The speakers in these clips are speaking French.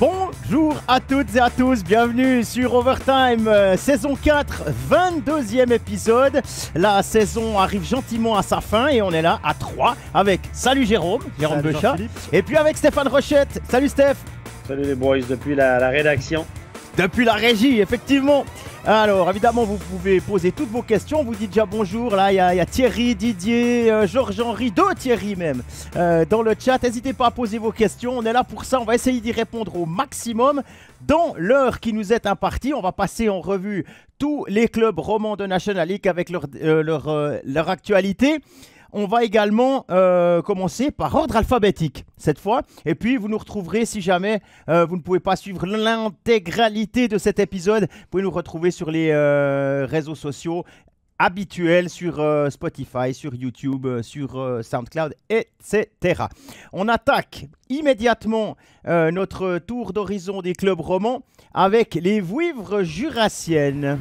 Bonjour à toutes et à tous, bienvenue sur Overtime, euh, saison 4, 22e épisode. La saison arrive gentiment à sa fin et on est là à 3 avec Salut Jérôme, Jérôme Bouchard, et puis avec Stéphane Rochette. Salut Steph Salut les boys, depuis la rédaction. Depuis la régie, effectivement. Alors, évidemment, vous pouvez poser toutes vos questions. vous dites déjà bonjour. Là, il y, a Thierry, Didier, euh, Georges-Henri, deux Thierry même, euh, dans le chat. N'hésitez pas à poser vos questions. On est là pour ça. On va essayer d'y répondre au maximum. Dans l'heure qui nous est impartie, on va passer en revue tous les clubs romans de National League avec leur, euh, leur, leur actualité. On va également euh, commencer par ordre alphabétique cette fois. Et puis, vous nous retrouverez si jamais euh, vous ne pouvez pas suivre l'intégralité de cet épisode. Vous pouvez nous retrouver sur les euh, réseaux sociaux habituels, sur Spotify, sur YouTube, sur SoundCloud, etc. On attaque immédiatement notre tour d'horizon des clubs romans avec les Vouivres jurassiennes.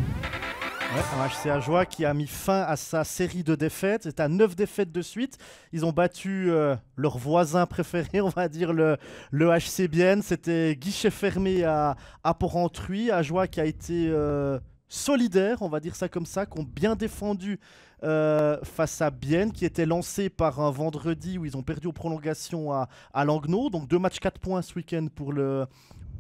Un HC joie qui a mis fin à sa série de défaites. C'est à 9 défaites de suite. Ils ont battu euh, leur voisin préféré, on va dire, le, le HC Bienne. C'était guichet fermé à, à Porrentruy. Ajoie qui a été euh, solidaire, on va dire ça comme ça, qui ont bien défendu euh, face à Bienne, qui était lancé par un vendredi où ils ont perdu aux prolongations à, à Donc deux matchs 4 points ce week-end pour le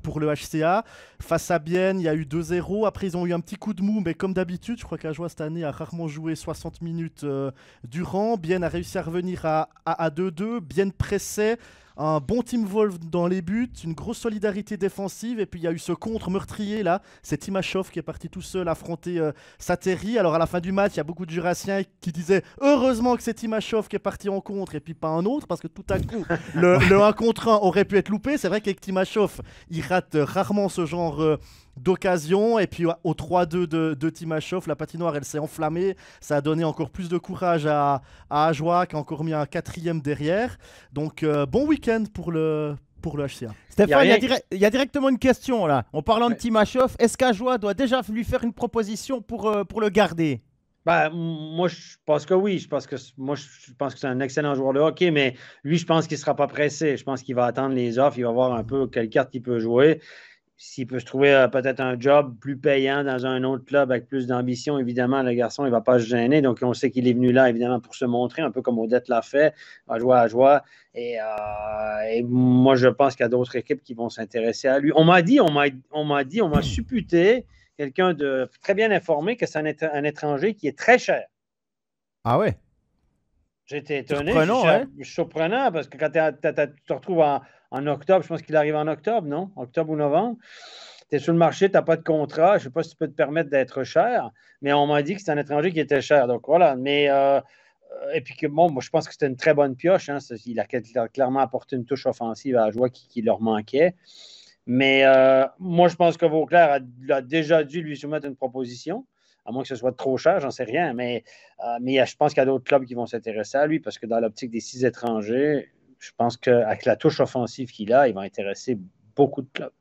pour le HCA. Face à Bien il y a eu 2-0. Après, ils ont eu un petit coup de mou, mais comme d'habitude, je crois que cette année a rarement joué 60 minutes euh, durant. Bien a réussi à revenir à 2-2. Bien pressait un bon team Wolf dans les buts, une grosse solidarité défensive, et puis il y a eu ce contre meurtrier là, c'est Timashov qui est parti tout seul affronter euh, Sateri. Alors à la fin du match, il y a beaucoup de Jurassiens qui disaient heureusement que c'est Timashov qui est parti en contre et puis pas un autre, parce que tout à coup, le, 1 contre 1 aurait pu être loupé. C'est vrai qu'avec Timashov, il rate rarement ce genre euh, d'occasion. Et puis au 3-2 de, de Timashov, la patinoire, elle s'est enflammée. Ça a donné encore plus de courage à, à Ajoa, qui a encore mis un quatrième derrière. Donc euh, bon week-end pour le, pour le HCA. Stéphane, il y, a directement une question là. En parlant de Timashov, est-ce qu'Ajoa doit déjà lui faire une proposition pour, euh, pour le garder bah, moi, je pense que oui. Je pense que moi, je pense que c'est un excellent joueur de hockey, mais lui, je pense qu'il ne sera pas pressé. Je pense qu'il va attendre les offres. Il va voir un peu quelle carte il peut jouer s'il peut se trouver euh, peut-être un job plus payant dans un autre club avec plus d'ambition, évidemment, le garçon, il ne va pas se gêner. Donc, on sait qu'il est venu là, évidemment, pour se montrer, un peu comme Odette l'a fait, à joie à joie. Euh, et, moi, je pense qu'il y a d'autres équipes qui vont s'intéresser à lui. On m'a dit, on m'a dit, on m'a supputé, quelqu'un de très bien informé, que c'est un, un étranger qui est très cher. Ah ouais? J'étais étonné. Surprenant, hein? surprenant parce que quand tu te retrouves en, en octobre. Je pense qu'il arrive en octobre, non? Octobre ou novembre. Tu es sur le marché, tu n'as pas de contrat. Je ne sais pas si tu peux te permettre d'être cher, mais on m'a dit que c'est un étranger qui était cher. Donc voilà. Mais euh, et puis que bon, moi, je pense que c'était une très bonne pioche. Hein. Il, a, clairement apporté une touche offensive à la joie qui, leur manquait. Mais euh, moi, je pense que Vauclair a, déjà dû lui soumettre une proposition, à moins que ce soit trop cher, j'en sais rien. Mais, euh, mais je pense qu'il y a d'autres clubs qui vont s'intéresser à lui parce que dans l'optique des six étrangers, je pense qu'avec la touche offensive qu'il a, il va intéresser beaucoup de clubs.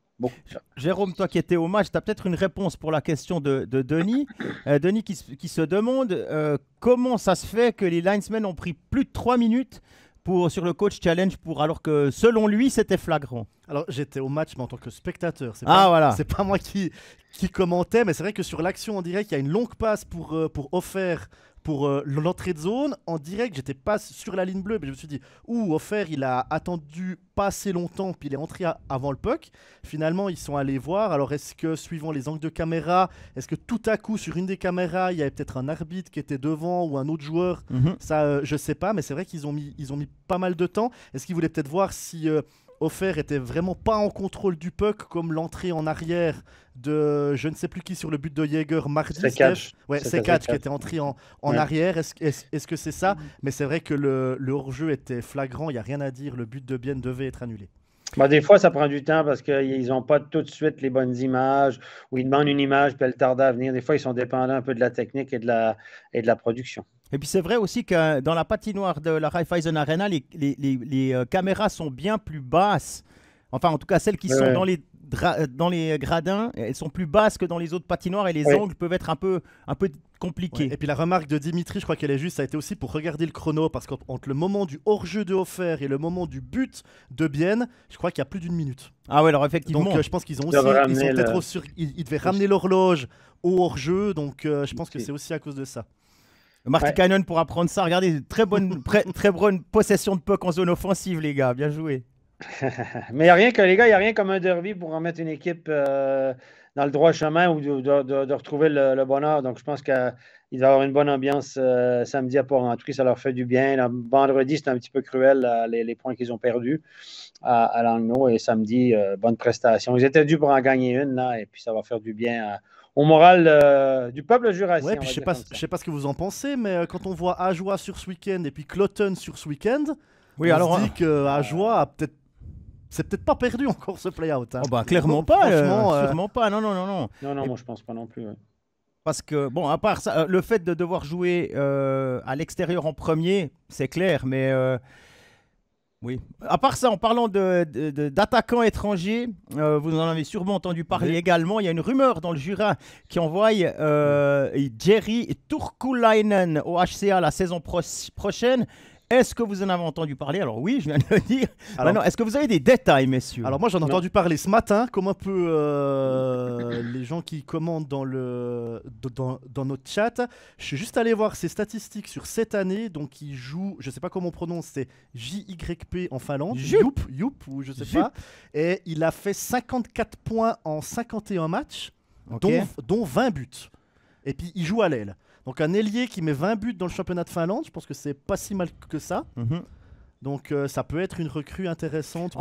Jérôme, toi qui étais au match, tu as peut-être une réponse pour la question de, Denis. Euh, Denis qui, se demande euh, comment ça se fait que les linesmen ont pris plus de 3 minutes pour, sur le coach challenge pour alors que selon lui c'était flagrant. Alors j'étais au match mais en tant que spectateur, c'est ah, pas, c'est pas moi qui, qui commentais mais c'est vrai que sur l'action on dirait qu'il y a une longue passe pour, euh, pour offert pour euh, l'entrée de zone. En direct, j'étais pas sur la ligne bleue, mais je me suis dit, ouh, offert, il a attendu pas assez longtemps, puis il est entré avant le puck. Finalement, ils sont allés voir. Alors, est-ce que, suivant les angles de caméra, est-ce que tout à coup, sur une des caméras, il y avait peut-être un arbitre qui était devant ou un autre joueur mhm. Ça, euh, je sais pas, mais c'est vrai qu'ils ont, mis, ils ont mis pas mal de temps. Est-ce qu'ils voulaient peut-être voir si. Euh, Offert était vraiment pas en contrôle du puck, comme l'entrée en arrière de je ne sais plus qui sur le but de Jaeger mardi. C'est c'est qui était entré en, arrière. Est-ce est -ce que c'est ça mm. Mais c'est vrai que le, le hors-jeu était flagrant, il n'y a rien à dire. Le but de Bien devait être annulé. Bah, des fois, ça prend du temps parce qu'ils n'ont pas tout de suite les bonnes images ou ils demandent une image puis elle tarde à venir. Des fois, ils sont dépendants un peu de la technique et de la, et de la production. Et puis c'est vrai aussi que dans la patinoire de la Raiffeisen Arena, les, euh, caméras sont bien plus basses. Enfin, en tout cas, celles qui sont dans les, euh, dans les gradins, elles sont plus basses que dans les autres patinoires et les angles peuvent être un peu, un peu compliqués. Et puis la remarque de Dimitri, je crois qu'elle est juste, ça a été aussi pour regarder le chrono, parce qu'entre le moment du hors-jeu de Offert et le moment du but de Bienne, je crois qu'il y a plus d'une minute. Ah ouais, alors effectivement. Donc euh, je pense qu'ils ont aussi, ils, devaient ramener l'horloge au hors-jeu, donc je pense que c'est aussi à cause de ça. Marty Cannon pour apprendre ça. Regardez, très bonne, très possession de puck en zone offensive, les gars. Bien joué. Mais il a rien que les gars, il n'y a rien comme un derby pour remettre une équipe euh, dans le droit chemin ou de, retrouver le, bonheur. Donc je pense qu'il va avoir une bonne ambiance euh, samedi à port cas, Ça leur fait du bien. vendredi, c'était un petit peu cruel euh, les, points qu'ils ont perdus à, à Et samedi, bonne prestation. Ils étaient dus pour en gagner une là, et puis ça va faire du bien à on moral euh, du peuple jurassien. je sais pas, je sais pas ce que vous en pensez, mais euh, quand on voit Ajoa sur ce week-end et puis Cloton sur ce week-end, oui, on alors, se dit euh, que Ajoie a peut-être c'est peut-être pas perdu encore ce play-out. Hein. Oh, bah, clairement pas, franchement, pas. Non, non, non, non. Non, non, moi je pense pas non plus. Parce que, bon, à part ça, le fait de devoir jouer à l'extérieur en premier, c'est clair, mais oui. À part ça, en parlant d'attaquants étrangers, euh, vous en avez sûrement entendu parler également. Il y a une rumeur dans le Jura qui envoie euh, Jerry Turkulainen au HCA la saison prochaine. Est-ce que vous en avez entendu parler Alors oui, je viens de le dire. est-ce que vous avez des détails, messieurs Alors moi, j'en ai entendu parler ce matin, comme un peu euh, les gens qui commandent dans, le, dans, notre chat. Je suis juste allé voir ses statistiques sur cette année. Donc il joue, je ne sais pas comment on prononce, c'est JYP en Finlande. Youp, Youp, ou je ne sais pas. Et il a fait 54 points en 51 matchs, dont, dont 20 buts. Et puis il joue à l'aile. Donc un ailier qui met 20 buts dans le championnat de Finlande, je pense que c'est pas si mal que ça. Mhm. Donc euh, ça peut être une recrue intéressante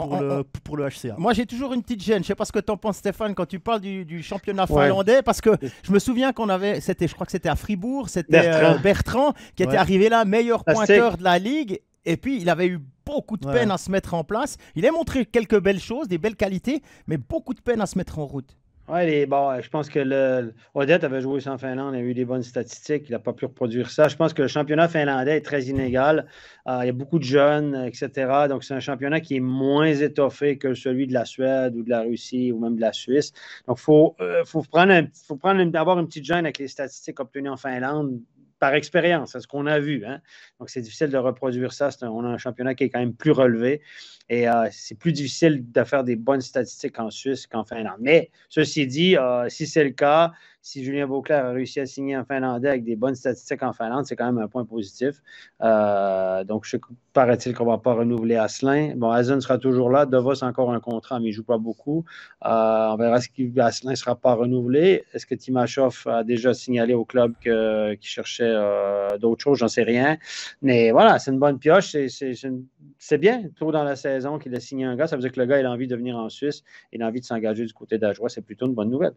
pour, le, HCA. Moi j'ai toujours une petite gêne, je sais pas ce que tu en penses Stéphane quand tu parles du, championnat finlandais, parce que je me souviens qu'on avait, c'était, je crois que c'était à Fribourg, c'était euh, Bertrand. qui était arrivé là, meilleur pointeur de la ligue, et puis il avait eu beaucoup de peine à se mettre en place. Il a montré quelques belles choses, des belles qualités, mais beaucoup de peine à se mettre en route. Oui, bon, euh, je pense que le, Odette avait joué en Finlande, il a eu des bonnes statistiques, il n'a pas pu reproduire ça. Je pense que le championnat finlandais est très inégal. Euh, il y a beaucoup de jeunes, etc. Donc, c'est un championnat qui est moins étoffé que celui de la Suède ou de la Russie ou même de la Suisse. Donc, il euh, faut, prendre un, faut prendre avoir une petite gêne avec les statistiques obtenues en Finlande par expérience, c'est hein, ce qu'on a vu. Hein. Donc, c'est difficile de reproduire ça. on a un championnat qui est quand même plus relevé et euh, c'est plus difficile de faire des bonnes statistiques en Suisse qu'en Finlande. Mais ceci dit, euh, si c'est le cas, si Julien Beauclerc a réussi à signer en Finlandais avec des bonnes statistiques en Finlande, c'est quand même un point positif. Euh, donc, paraît-il qu'on ne va pas renouveler Asselin. Bon, Hazen sera toujours là. Devos, encore un contrat, mais il ne joue pas beaucoup. on verra si Asselin ne sera pas renouvelé. Est-ce que Timashov a déjà signalé au club qu'il cherchait euh, d'autres choses, j'en sais rien. Mais voilà, c'est une bonne pioche. C'est bien, tôt dans la saison, qu'il a signé un gars. Ça veut dire que le gars, il a envie de venir en Suisse. Il a envie de s'engager du côté d'Ajoie. C'est plutôt une bonne nouvelle.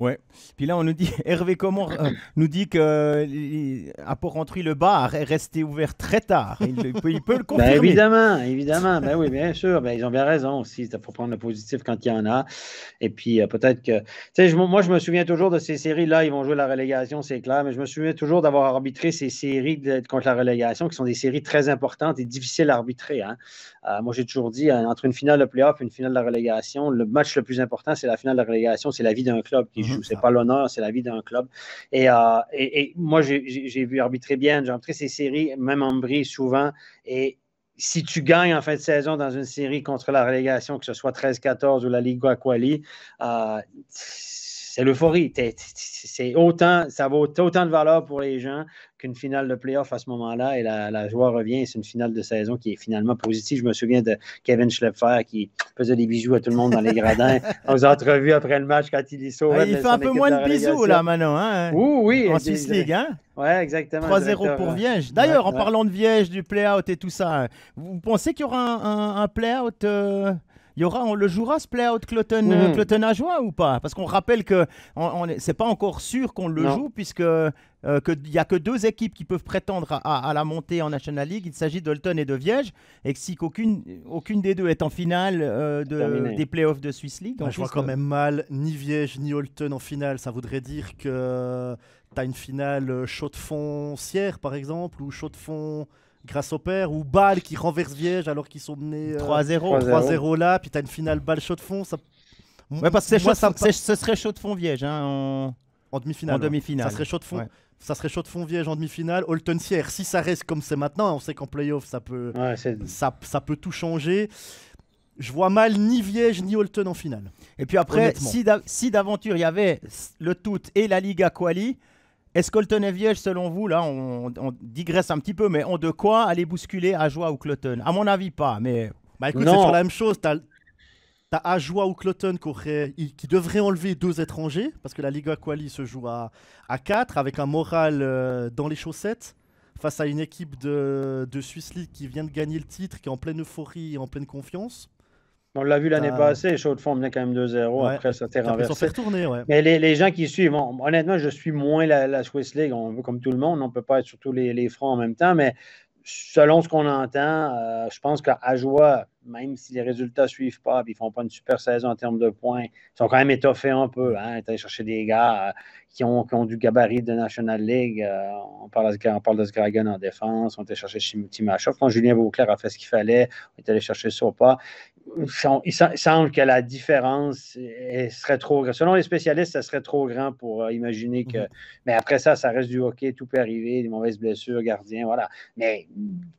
Ouais. Puis là, on nous dit, Hervé Comor euh, nous dit que euh, Port-Rentruy, le bar est resté ouvert très tard. Il, peut, le ben, confirmer. évidemment, évidemment. Ben oui, bien sûr. Ben, ils ont bien raison aussi. Il faut prendre le positif quand il y en a. Et puis, euh, peut-être que. Tu sais, moi, je me souviens toujours de ces séries-là. Ils vont jouer la relégation, c'est clair. Mais je me souviens toujours d'avoir arbitré ces séries contre la relégation, qui sont des séries très importantes et difficiles à arbitrer. Hein. moi, j'ai toujours dit, entre une finale de playoff et une finale de la relégation, le match le plus important, c'est la finale de la relégation. C'est la vie d'un club qui Mhm. C'est ah. pas l'honneur, c'est la vie d'un club. Et, euh, moi, j'ai vu arbitrer bien, j'ai arbitré ces séries, même en bris souvent. Et si tu gagnes en fin de saison dans une série contre la relégation, que ce soit 13-14 ou la Ligue Aquali, euh, c'est l'euphorie. C'est autant, ça vaut autant de valeur pour les gens qu'une finale de playoff à ce moment-là. Et la, joie revient. C'est une finale de saison qui est finalement positive. Je me souviens de Kevin Schlepfer qui faisait des bisous à tout le monde dans les gradins, aux entrevues après le match quand il y sorti. Ah, il fait un peu moins de, bisous là, Manon. Hein? Oui, oui. En Swiss League, hein? Oui, exactement. 3-0 pour Viège. D'ailleurs, en parlant de Viège, du play-out et tout ça, vous pensez qu'il y aura un, play-out euh, il y aura, on le jouera ce play-out Cloton, euh, mhm. à ou pas Parce qu'on rappelle que on, n'est c'est pas encore sûr qu'on le joue puisque euh, que n'y a que deux équipes qui peuvent prétendre à, la montée en National League. Il s'agit d'Olton et de Viège, et si qu'aucune aucune des deux est en finale euh, de, des playoffs de Swiss League. Ah, je vois quand même mal ni Viège ni Olton en finale. Ça voudrait dire que tu as une finale chaud de foncière, par exemple, ou chaud de fond grâce au père, ou Bâle qui renverse Viège alors qu'ils sont menés 3-0. 3-0 là, puis t'as une finale balle chaud de fond. Ça... parce que ça, ce serait chaud de fond Viège hein, en... demi-finale. demi-finale. Ça serait chaud de fond. Ça serait chaud de fond Viège en demi-finale. Holton Sierre, si ça reste comme c'est maintenant, on sait qu'en playoff, ça peut, ça, peut tout changer. Je vois mal ni Viège ni Holton en finale. Et puis après, si d'aventure il y avait le tout et la Liga Quali, est-ce vieux, selon vous, là, on, digresse un petit peu, mais on de quoi aller bousculer Ajoie ou Cloton À mon avis, pas, mais. Bah écoute, c'est la même chose. T'as as Ajoie ou Cloton qui, qui devrait enlever deux étrangers, parce que la Liga Quali se joue à, quatre, 4, avec un moral euh, dans les chaussettes, face à une équipe de, de Swiss League qui vient de gagner le titre, qui est en pleine euphorie et en pleine confiance. On l'a vu l'année passée, Chaud de Fond venait quand même 2-0. Après, ça s'est renversé. Mais les, les, gens qui suivent, honnêtement, je suis moins la, Swiss League. On comme tout le monde, on ne peut pas être sur tous les, les fronts en même temps. Mais selon ce qu'on entend, euh, je pense joie même si les résultats ne suivent pas, puis ils font pas une super saison en termes de points, ils sont quand même étoffés un peu. Hein, allés chercher des gars euh, qui, ont, qui du gabarit de National League. Euh, on, parle de, on parle de en défense, on était chercher Timashov. Quand Julien Vauclair a fait ce qu'il fallait, on est allé chercher Sopa. Il, il, semble que la différence serait trop grande. Selon les spécialistes, ça serait trop grand pour euh, imaginer que. Mm-hmm. Mais après ça, ça reste du hockey, tout peut arriver, des mauvaises blessures, gardiens, voilà. Mais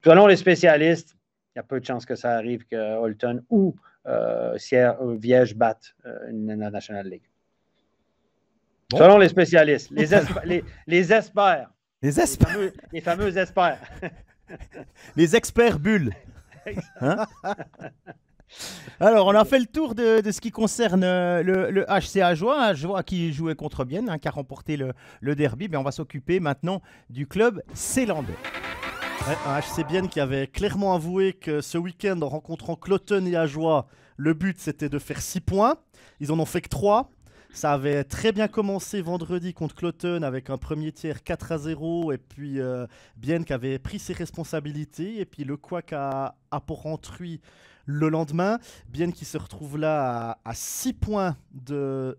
selon les spécialistes, il y a peu de chances que ça arrive que Holton ou euh, euh Viège battent euh, la National League. Selon les spécialistes, les, les, les, Les, les fameux, les experts. les experts bulles. Hein? Alors, on a fait le tour de, ce qui concerne euh, le, le HC je qui jouait contre Bienne, hein, qui a remporté le, le derby. Mais ben, on va s'occuper maintenant du club célandais un HC qui avait clairement avoué que ce week-end, en rencontrant Cloton et Ajoie, le but c'était de faire 6 points. Ils en ont fait que 3. Ça avait très bien commencé vendredi contre Cloton avec un premier tiers 4 à 0 et puis euh, Bien qui avait pris ses responsabilités et puis le Quack a, pour entrui le lendemain. Bien qui se retrouve là à, 6 points de,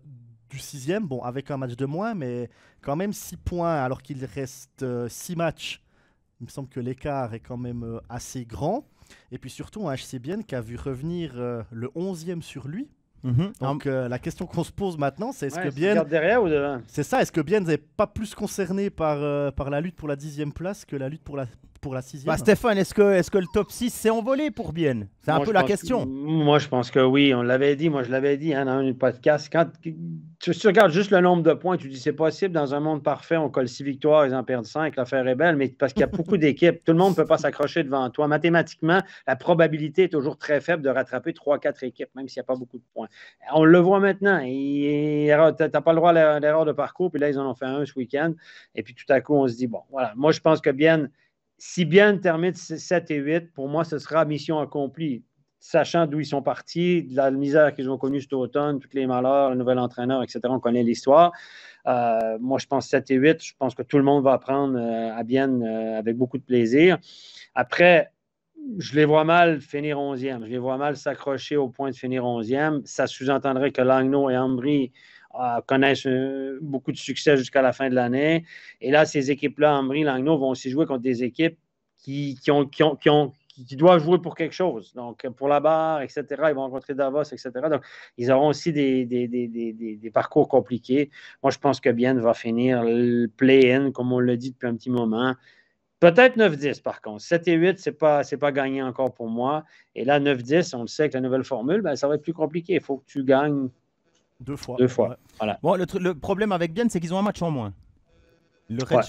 du 6 bon avec un match de moins mais quand même 6 points alors qu'il reste 6 euh, matchs il me semble que l'écart est quand même euh, assez grand. Et puis surtout, un HC Bien qui a vu revenir euh, le 11e sur lui. Mhm. Donc euh, la question qu'on se pose maintenant, c'est est-ce que Bien, C'est ça, est-ce que Bien n'est pas plus concerné par, par la lutte pour la 10e place que la lutte pour la pour la sixième bah, Stéphane, est-ce que, est que le top 6 s'est envolé pour Bienne C'est un peu la question. moi, je pense que oui. On l'avait dit. Moi, je l'avais dit hein, dans un podcast. Quand tu, regardes juste le nombre de points, tu dis c'est possible. Dans un monde parfait, on colle six victoires, ils en perdent 5. L'affaire est belle, mais parce qu'il y a beaucoup d'équipes. Tout le monde ne peut pas s'accrocher devant toi. Mathématiquement, la probabilité est toujours très faible de rattraper trois, quatre équipes, même s'il n'y a pas beaucoup de points. On le voit maintenant. Tu n'as pas le droit à l'erreur de parcours. Puis là, ils en ont fait un ce week-end. Et puis tout à coup, on se dit bon, voilà. Moi, je pense que Bienne si bien termine 7 et 8, pour moi, ce sera mission accomplie, sachant d'où ils sont partis, de la misère qu'ils ont connue cet automne, tous les malheurs, le nouvel entraîneur, etc. On connaît l'histoire. Euh, moi, je pense 7 et 8, je pense que tout le monde va prendre euh, à Bien euh, avec beaucoup de plaisir. Après, je les vois mal finir 11e. Je les vois mal s'accrocher au point de finir 11e. Ça sous-entendrait que Langnau et Ambry connaissent euh, beaucoup de succès jusqu'à la fin de l'année. Et là, ces équipes-là, Ambrie Langnaud, vont aussi jouer contre des équipes qui, ont, qui, ont, qui ont, doivent jouer pour quelque chose. Donc, pour la barre, etc., ils vont rencontrer Davos, etc. Donc, ils auront aussi des, des, parcours compliqués. Moi, je pense que Bien va finir le play-in, comme on le dit depuis un petit moment. Peut-être 9-10 par contre. 7 et 8, ce n'est pas, pas gagné encore pour moi. Et là, 9-10, on le sait avec la nouvelle formule, ben, ça va être plus compliqué. Il faut que tu gagnes deux fois. Deux fois. Voilà. Bon, le, problème avec Bienne, c'est qu'ils ont un match en moins.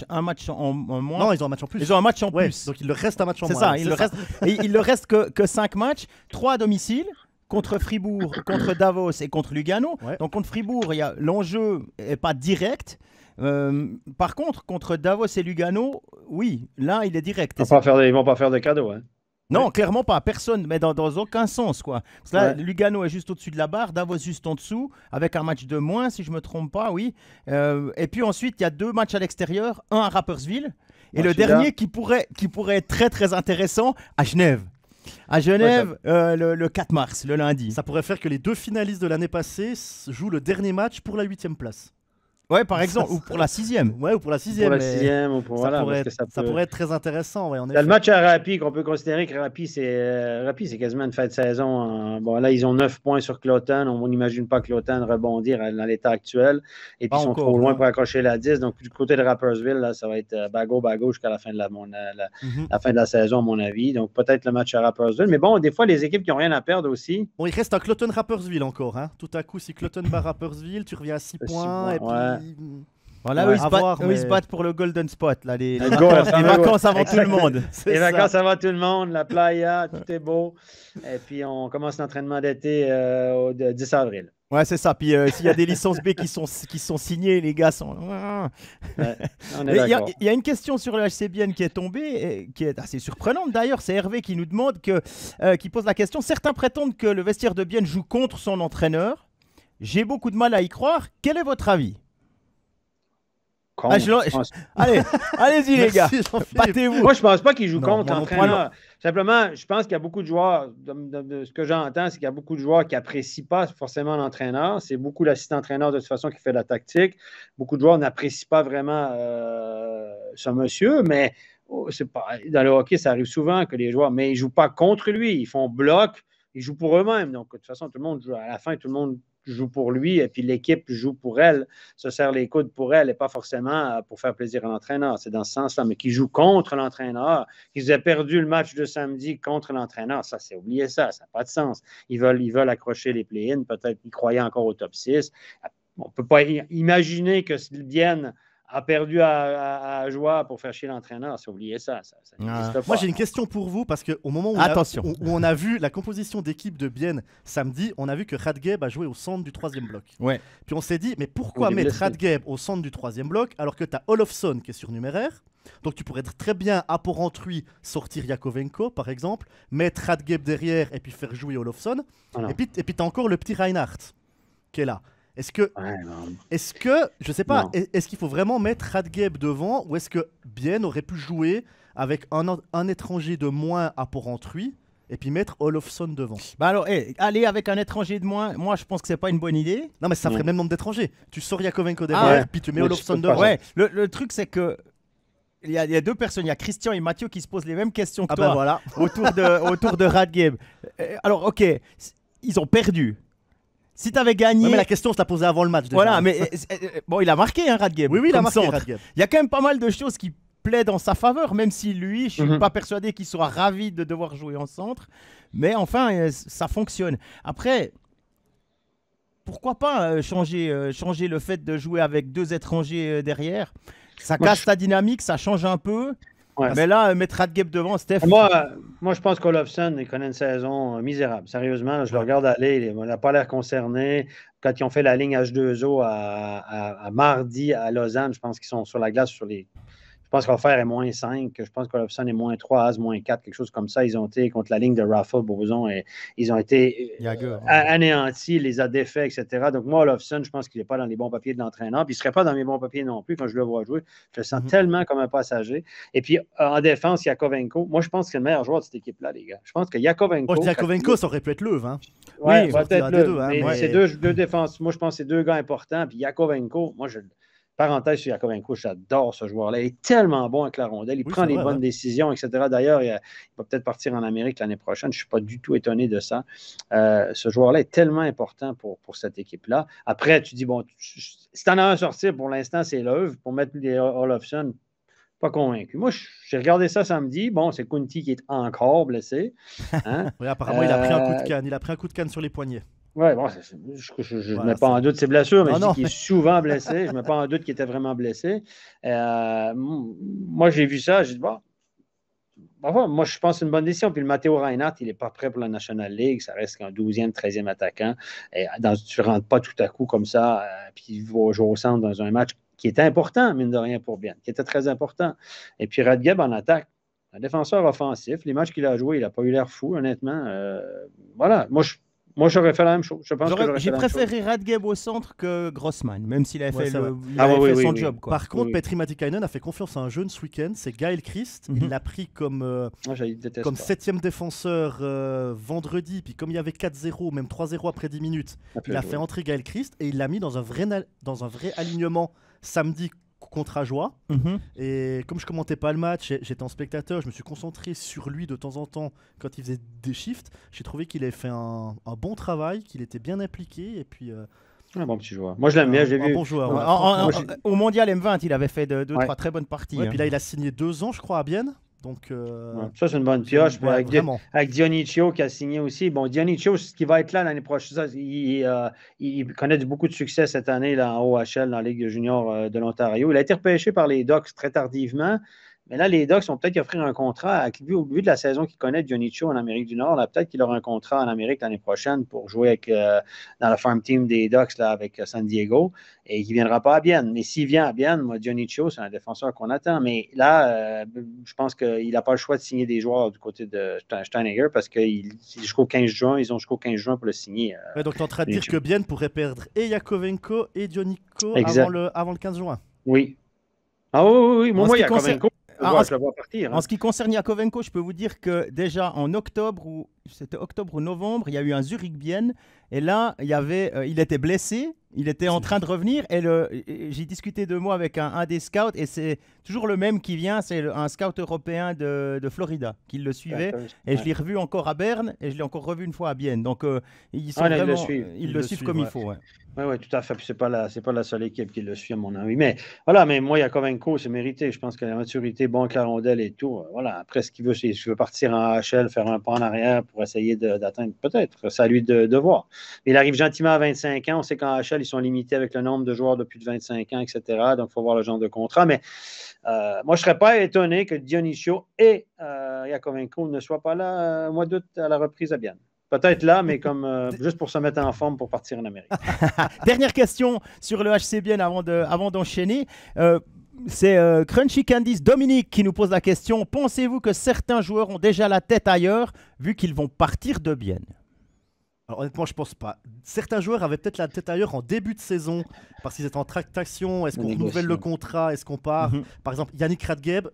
un match en, moins. Non, ils ont un match en plus. Ils ont un match en plus. Donc il leur reste un match en moins. C'est ça, il leur reste, il reste que, que 5 matchs, trois à domicile contre Fribourg, contre Davos et contre Lugano. Donc contre Fribourg, il l'enjeu n'est pas direct. Euh, par contre, contre Davos et Lugano, oui, là, il est direct. Ils ne vont pas faire des cadeaux. Hein. Non, clairement pas. Personne, mais dans, aucun sens, quoi. Lugano est juste au-dessus de la barre, Davos juste en dessous, avec un match de moins, si je me trompe pas, oui. Euh, et puis ensuite, il y a deux matchs à l'extérieur, un à Rapperswil, et le dernier qui pourrait, qui pourrait être très très intéressant, à Genève. À Genève, euh, le, le, 4 mars, le lundi. Ça pourrait faire que les deux finalistes de l'année passée jouent le dernier match pour la huitième place. Ouais, par exemple, ou pour la sixième. Ouais, ou pour la sixième. Pour la sixième, pour, ça, voilà, pourrait, pourrait être très intéressant. Ouais, en Le match à Rapi, qu'on peut considérer que Rapi, euh, c'est quasiment une fin de saison. Bon, là, ils ont 9 points sur Cloton. On n'imagine pas Cloton rebondir dans l'état actuel. Et puis, ils sont trop loin pour accrocher la 10. Donc, du côté de Rappersville, là, ça va être euh, bago bago jusqu'à la fin de la, mon, euh, mhm. la, fin de la saison, à mon avis. Donc, peut-être le match à Rappersville. Mais bon, des fois, les équipes qui n'ont rien à perdre aussi. Bon, il reste un Cloton Rappersville encore. Hein. Tout à coup, si Cloton bat Rappersville, tu reviens à 6 points. points voilà, où ils se battent, pour le golden spot, là, les, hein, vacances, avant tout le monde. Les ça. vacances avant tout le monde, la playa, tout est beau. Et puis, on commence l'entraînement d'été euh, au 10 avril. Ouais, c'est ça. Puis euh, s'il y a des licences B qui sont, qui sont signées, les gars sont. Il y, a une question sur le HCBN qui est tombée, qui est assez surprenante d'ailleurs. C'est Hervé qui nous demande, que, euh, qui pose la question. Certains prétendent que le vestiaire de Bienne joue contre son entraîneur. J'ai beaucoup de mal à y croire. Quel est votre avis ah, Allez, allez-y les gars, Moi, je pense pas qu'il joue contre l'entraîneur. Hein, Simplement, je pense qu'il y a beaucoup de joueurs, de, ce que j'entends, c'est qu'il y a beaucoup de joueurs qui n'apprécient pas forcément l'entraîneur. C'est beaucoup l'assistant-entraîneur de toute façon qui fait la tactique. Beaucoup de joueurs n'apprécient pas vraiment euh, ce monsieur, mais oh, c'est pas, dans le hockey, ça arrive souvent que les joueurs, mais ils ne jouent pas contre lui, ils font bloc, ils jouent pour eux-mêmes. Donc, de toute façon, tout le monde joue, à la fin, tout le monde joue pour lui et puis l'équipe joue pour elle, se serre les coudes pour elle et pas forcément euh, pour faire plaisir à l'entraîneur. C'est dans ce sens-là, mais qui joue contre l'entraîneur, qu'ils aient perdu le match de samedi contre l'entraîneur, ça, c'est oublié ça, ça n'a pas de sens. Ils veulent, ils veulent accrocher les play-ins, peut-être qu'ils croyaient encore au top 6. On ne peut pas imaginer que viennent a perdu à, Joie pour faire chier l'entraîneur. C'est oublier ça. ça, Moi, j'ai une question pour vous parce qu'au moment où on, a, vu la composition d'équipe de Bienne samedi, on a vu que Radgeb a joué au centre du troisième bloc. Ouais. Puis on s'est dit, mais pourquoi mettre Radgeb au centre du troisième bloc alors que tu as Olofsson qui est surnuméraire donc tu pourrais très bien à pour entrui sortir Yakovenko par exemple, mettre Radgeb derrière et puis faire jouer Olofsson. et puis et as encore le petit Reinhardt qui est là. Est-ce que, est-ce que, je sais pas, est-ce qu'il faut vraiment mettre Radgeb devant ou est-ce que Bien aurait pu jouer avec un, étranger de moins à pour entrui et puis mettre Olofsson devant. Bah alors, allez avec un étranger de moins, moi je pense que c'est pas une bonne idée. Non mais ça ferait même nombre d'étrangers. Tu sors Yakovenko derrière, ah puis tu mets Olofsson devant. Ouais, le, truc c'est que il y, a, y, a, deux personnes, il y a Christian et Mathieu qui se posent les mêmes questions que ah ben toi autour de, autour de euh, Alors ok, ils ont perdu. Si t'avais gagné. mais la question, se la posait avant le match. Voilà, mais euh, euh, euh, bon, il a marqué, un hein, radgame. Oui, oui, il a marqué. Il y a quand même pas mal de choses qui plaident en sa faveur, même si lui, je ne suis mhm. pas persuadé qu'il soit ravi de devoir jouer en centre. Mais enfin, ça fonctionne. Après, pourquoi pas changer, changer le fait de jouer avec deux étrangers derrière Ça casse ta dynamique, ça change un peu. Mais là, euh, mettre Radgep devant, Steph. Euh, moi, je pense qu'Olofsson, il connaît une saison euh, misérable. Sérieusement, je le regarde aller. Il n'a pas l'air concerné. Quand ils ont fait la ligne H2O à mardi à Lausanne, je pense qu'ils sont sur la glace sur les je pense qu'Offert est moins 5. Je pense que est moins 3, As moins 4, quelque chose comme ça. Ils ont été contre la ligne de Rafa Boson et ils ont été euh, anéantis, les a défaits, etc. Donc, moi, Olofsson, je pense qu'il n'est pas dans les bons papiers de l'entraîneur. Puis, il ne serait pas dans mes bons papiers non plus quand je le vois jouer. Je le sens mhm. tellement comme un passager. Et puis, euh, en défense, Yakovenko. Moi, je pense que est le meilleur joueur de cette équipe-là, les gars. Je pense que Yakovenko. Moi, oh, Yakovenko, ça aurait pu être Leuve. Hein. oui, peut-être Leuve. Hein, c'est deux, défenses. Moi, je pense que c'est deux gars importants. Puis, Yakovenko, moi, je Parenthèse sur Couch, j'adore ce joueur-là. Il est tellement bon avec la rondelle. Il prend les bonnes hein. décisions, etc. D'ailleurs, il, va peut-être partir en Amérique l'année prochaine. Je ne suis pas du tout étonné de ça. Euh, ce joueur-là est tellement important pour, pour cette équipe-là. Après, tu dis, bon, si tu en as un sortir, pour l'instant, c'est l'œuvre. Pour mettre des suis pas convaincu. Moi, j'ai regardé ça samedi. Bon, c'est Kunti qui est encore blessé. Hein. oui, apparemment, il a pris un coup de euh, canne. Il a pris un coup de canne sur les poignets. Ouais, bon, je ne mets pas en doute ses blessures, mais non, je est souvent blessé. je ne mets pas en doute qu'il était vraiment blessé. Euh, moi, j'ai vu ça, j'ai dit, bon, moi, je pense que c'est une bonne décision. Puis le Matteo Reinhardt, il n'est pas prêt pour la National League. Ça reste qu'un 12e, 13e attaquant. Et tu ne rentres pas tout à coup comme ça, euh, puis il va jouer au centre dans un match qui était important, mine de rien, pour Bien, qui était très important. Et puis Radgeb en attaque, un défenseur offensif. Les matchs qu'il a joués, il n'a pas eu l'air fou, honnêtement. Euh, voilà. Moi, je moi, j'aurais fait la même chose. j'ai préféré Radgeb au centre que Grossman, même s'il avait fait ah son job. Par contre, Petri Matikainen a fait confiance à un jeune ce week-end, c'est Gaël Christ. Il mhm. l'a pris comme, euh, ah, septième défenseur euh, vendredi. Puis comme il y avait 4-0, même 3-0 après 10 minutes, ah, il a fait entrer Gaël Christ et il l'a mis dans un vrai, dans un vrai alignement samedi Contre mhm. Et comme je commentais pas le match, j'étais en spectateur, je me suis concentré sur lui de temps en temps quand il faisait des shifts. J'ai trouvé qu'il avait fait un, bon travail, qu'il était bien impliqué Et puis. Euh, un bon petit joueur. Moi, je l'aime bien, j'ai vu. bon joueur. au mondial M20, il avait fait deux 3 très bonnes parties. Et hein. Puis là, il a signé deux ans, je crois, à Bienne. Donc, euh, ça, c'est une bonne pioche. avec, avec, qui a signé aussi. Bon, c'est ce qui va être là l'année prochaine, euh, il, il, connaît beaucoup de succès cette année là, en OHL, dans la Ligue junior euh, de l'Ontario. Il a été repêché par les Docs très tardivement. Mais là, les Ducks vont peut-être offrir un contrat à au vu de la saison qu'ils connaît, Johnny Cho en Amérique du Nord. Peut-être qu'il aura un contrat en Amérique l'année prochaine pour jouer avec, euh, dans la farm team des Ducks là, avec euh, San Diego et qui ne viendra pas à Bienne. Mais s'il vient à Bienne, moi, Johnny Cho, c'est un défenseur qu'on attend. Mais là, euh, je pense qu'il n'a pas le choix de signer des joueurs du côté de Steinegger parce que jusqu'au 15 juin, ils ont jusqu'au 15 juin pour le signer. donc, tu es en train de dire que Bienne pourrait perdre et Yakovenko et Dionico avant le, avant le 15 juin. Oui, ah oui, oui, oui. Moi, Yakovenko. Ah, hein. en, ce qui concerne Yakovenko, je peux vous dire que déjà en octobre, ou c'était octobre ou novembre, il y a eu un Zurich-Bienne. Et là, il, y avait, euh, il était blessé, il était en train de revenir. Et, j'ai discuté deux mois avec un, des scouts. Et c'est toujours le même qui vient. C'est un scout européen de, de Florida qui le suivait. et je l'ai revu encore à Berne. Et je l'ai encore revu une fois à Bienne. Donc, ils, le suivent comme il faut. Oui, oui, tout à fait. Ce c'est pas la, c'est pas la seule équipe qui le suit, à mon avis. Mais voilà, mais moi, Yacovinko, c'est mérité. Je pense que la maturité, bon clarondelle et tout. Euh, voilà. Après, ce qu'il veut, c'est veut partir en HL, faire un pas en arrière pour essayer d'atteindre, peut-être. ça lui de, de voir. il arrive gentiment à 25 ans. On sait qu'en HL, ils sont limités avec le nombre de joueurs de plus de 25 ans, etc. Donc, il faut voir le genre de contrat. Mais euh, moi, je ne serais pas étonné que Dionisio et euh, Yacovinko ne soient pas là au mois d'août à la reprise à Bienne. Peut-être là, mais comme euh, juste pour se mettre en forme pour partir en Amérique. Dernière question sur le HCBN avant, de, avant d'enchaîner. Euh, c'est euh, Crunchy Candice Dominique qui nous pose la question. Pensez-vous que certains joueurs ont déjà la tête ailleurs vu qu'ils vont partir de Bienne honnêtement, je pense pas. Certains joueurs avaient peut-être la tête ailleurs en début de saison parce qu'ils étaient en tractation. Est-ce qu'on renouvelle le contrat Est-ce qu'on part mhm. Par exemple, Yannick Radgeb,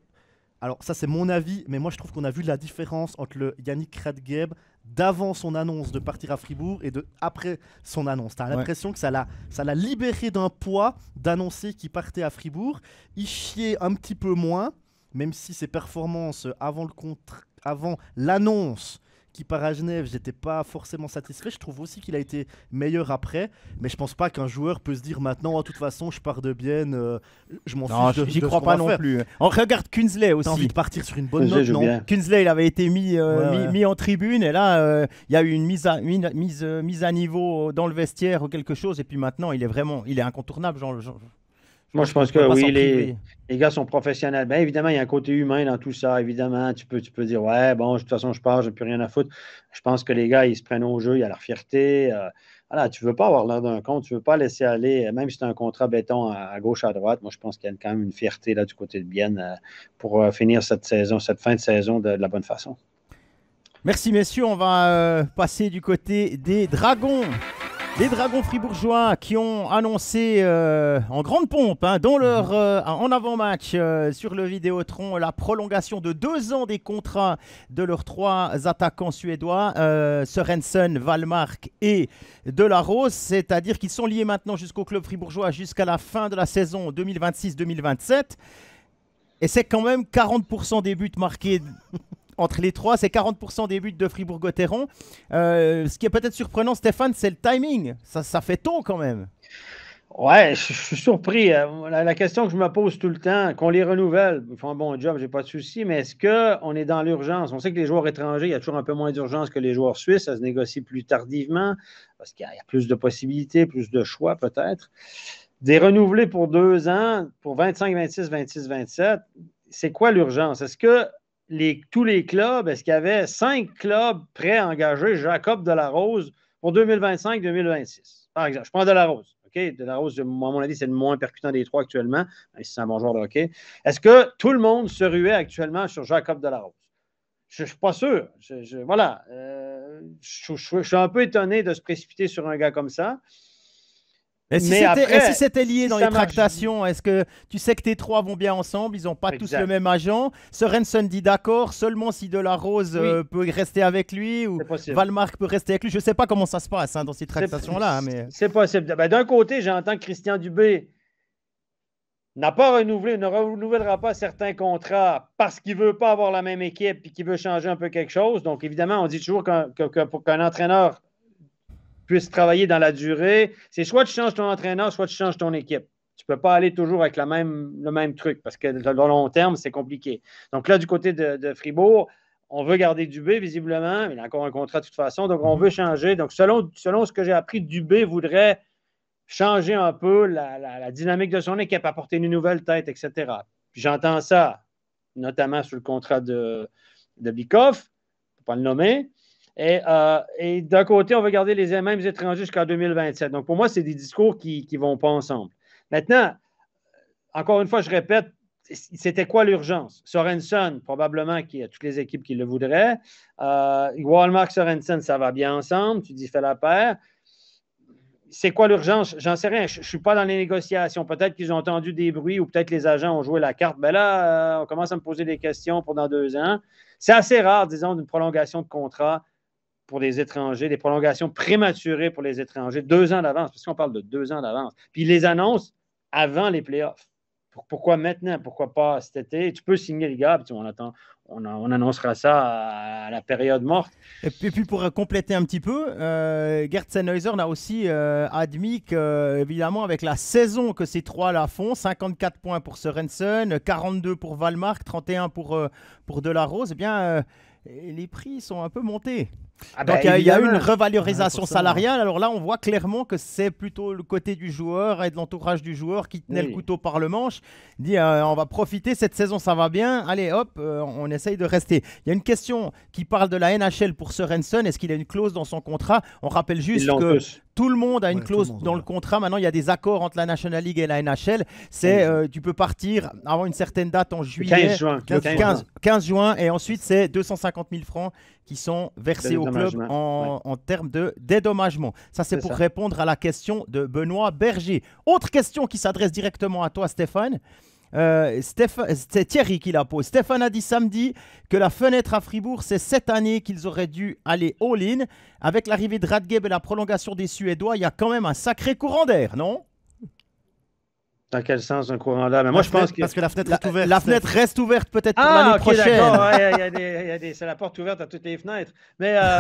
alors ça c'est mon avis, mais moi je trouve qu'on a vu la différence entre le Yannick Radgeb d'avant son annonce de partir à Fribourg et de après son annonce. T'as l'impression que ça l'a, libéré d'un poids d'annoncer qu'il partait à Fribourg. Il chiait un petit peu moins, même si ses performances avant l'annonce qui part à Genève, j'étais pas forcément satisfait. Je trouve aussi qu'il a été meilleur après, mais je pense pas qu'un joueur peut se dire maintenant, oh, de toute façon, je pars de bien, euh, je m'en fiche. J'y crois pas non plus. On regarde Kunsley aussi. T'as envie de partir sur une bonne note, non il avait été mis, euh, mis, en tribune, et là, euh, il y a eu une mise à, mise, mise à niveau dans le vestiaire ou quelque chose, et puis maintenant, il est vraiment, il est incontournable, genre moi, je pense que oui, les, gars sont professionnels. Bien évidemment, il y a un côté humain dans tout ça. Évidemment, tu peux, tu peux dire, ouais, bon, de toute façon, je pars, je n'ai plus rien à foutre. Je pense que les gars, ils se prennent au jeu, il y a leur fierté. Euh, voilà, tu ne veux pas avoir l'air d'un compte, tu ne veux pas laisser aller, euh, même si c'est un contrat béton à, gauche, à droite. Moi, je pense qu'il y a quand même une fierté là, du côté de Bienne euh, pour finir cette saison, cette fin de saison de la bonne façon. Merci, messieurs. On va passer du côté des Dragons. Les dragons fribourgeois qui ont annoncé euh, en grande pompe, hein, leur mhm. euh, en avant-match euh, sur le Vidéotron, la prolongation de deux ans des contrats de leurs trois attaquants suédois, Sorensen, Valmark et Delarose. C'est-à-dire qu'ils sont liés maintenant jusqu'au club fribourgeois jusqu'à la fin de la saison 2026-2027. Et c'est quand même 40% des buts marqués entre les trois. C'est 40% des buts de Fribourg-Gotteron. Euh, ce qui est peut-être surprenant, Stéphane, c'est le timing. Ça, fait tôt quand même. Ouais, je, suis surpris. Euh, la, question que je me pose tout le temps, qu'on les renouvelle, ils font un bon job, j'ai pas de souci, mais est-ce qu'on est dans l'urgence? On sait que les joueurs étrangers, il y a toujours un peu moins d'urgence que les joueurs suisses, ça se négocie plus tardivement, parce qu'il y, y a plus de possibilités, plus de choix peut-être des renouvelés pour deux ans, pour 25, 26, 26, 27, c'est quoi l'urgence? Est-ce que tous les clubs, est-ce qu'il y avait cinq clubs prêts à engager Jacob Delarose pour 2025-2026? Par exemple, je prends Delarose. Delarose, à mon avis, c'est le moins percutant des trois actuellement, c'est un bon Est-ce que tout le monde se ruait actuellement sur Jacob Delarose? Je ne suis pas sûr. voilà. Euh, je, suis un peu étonné de se précipiter sur un gars comme ça. Et si c'était lié dans les tractations, est-ce que tu sais que tes trois vont bien ensemble, ils n'ont pas tous le même agent Sorensen dit d'accord seulement si De La Rose euh, peut rester avec lui ou Valmark peut rester avec lui. Je ne sais pas comment ça se passe hein, dans ces tractations-là. Mais... C'est possible. Ben, d'un côté, j'entends que Christian Dubé n'a pas renouvelé, ne renouvellera pas certains contrats parce qu'il ne veut pas avoir la même équipe et qu'il veut changer un peu quelque chose. Donc, évidemment, on dit toujours qu'un entraîneur puisse travailler dans la durée. C'est soit tu changes ton entraîneur, soit tu changes ton équipe. Tu ne peux pas aller toujours avec le même truc parce que dans le long terme, c'est compliqué. Donc là, du côté de, Fribourg, on veut garder Dubé, visiblement. Il a encore un contrat de toute façon, donc on veut changer. Donc, selon, ce que j'ai appris, Dubé voudrait changer un peu la, dynamique de son équipe, apporter une nouvelle tête, etc. J'entends ça, notamment sur le contrat de, de Bikoff, ne pas le nommer. Euh, et, d'un côté, on veut garder les mêmes étrangers jusqu'en 2027. Donc, pour moi, c'est des discours qui ne vont pas ensemble. Maintenant, encore une fois, je répète, c'était quoi l'urgence? Sorensen, probablement qu'il y a toutes les équipes qui le voudraient. Euh, Walmart, Sorensen, ça va bien ensemble. Tu dis, fais la paire. C'est quoi l'urgence? J'en sais rien. Je ne suis pas dans les négociations. Peut-être qu'ils ont entendu des bruits ou peut-être les agents ont joué la carte. Mais ben là, euh, on commence à me poser des questions pendant deux ans. C'est assez rare, disons, d'une prolongation de contrat pour les étrangers, des prolongations prématurées pour les étrangers, deux ans d'avance, parce qu'on parle de deux ans d'avance. Puis ils les annoncent avant les playoffs. Pourquoi maintenant? Pourquoi pas cet été? Tu peux signer les gars, on, attend, on, annoncera ça à la période morte. Et puis, pour compléter un petit peu, euh, Gert a aussi euh, admis qu'évidemment évidemment, avec la saison que ces trois-là font, 54 points pour Sorensen, 42 pour Valmark, 31 pour, euh, pour Delarose, eh bien, euh, les prix sont un peu montés. Ah Donc ben, il y a une revalorisation salariale. Alors là, on voit clairement que c'est plutôt le côté du joueur et de l'entourage du joueur qui tenait le couteau par le manche. Dit euh, on va profiter, cette saison ça va bien. Allez hop, euh, on essaye de rester. Il y a une question qui parle de la NHL pour Sorensen. Est-ce qu'il a une clause dans son contrat On rappelle juste que tout le monde a une clause dans le contrat. Maintenant, il y a des accords entre la National League et la NHL. C'est euh, tu peux partir avant une certaine date en juillet, 15 juin, 15, 15, 15 juin, et ensuite c'est 250 000 francs qui sont versés au club en, termes de dédommagement. Ça, c'est pour répondre à la question de Benoît Berger. Autre question qui s'adresse directement à toi, euh, Stéphane. c'est Thierry qui la pose. Stéphane a dit samedi que la fenêtre à Fribourg, c'est cette année qu'ils auraient dû aller all-in. Avec l'arrivée de Radgeb et la prolongation des Suédois, il y a quand même un sacré courant d'air, non dans quel sens un courant là Mais moi, je pense que. Parce que la fenêtre ouverte. La fenêtre reste ouverte peut-être pour ah, l'année prochaine. D'accord. des... C'est la porte ouverte à toutes les fenêtres. Mais euh,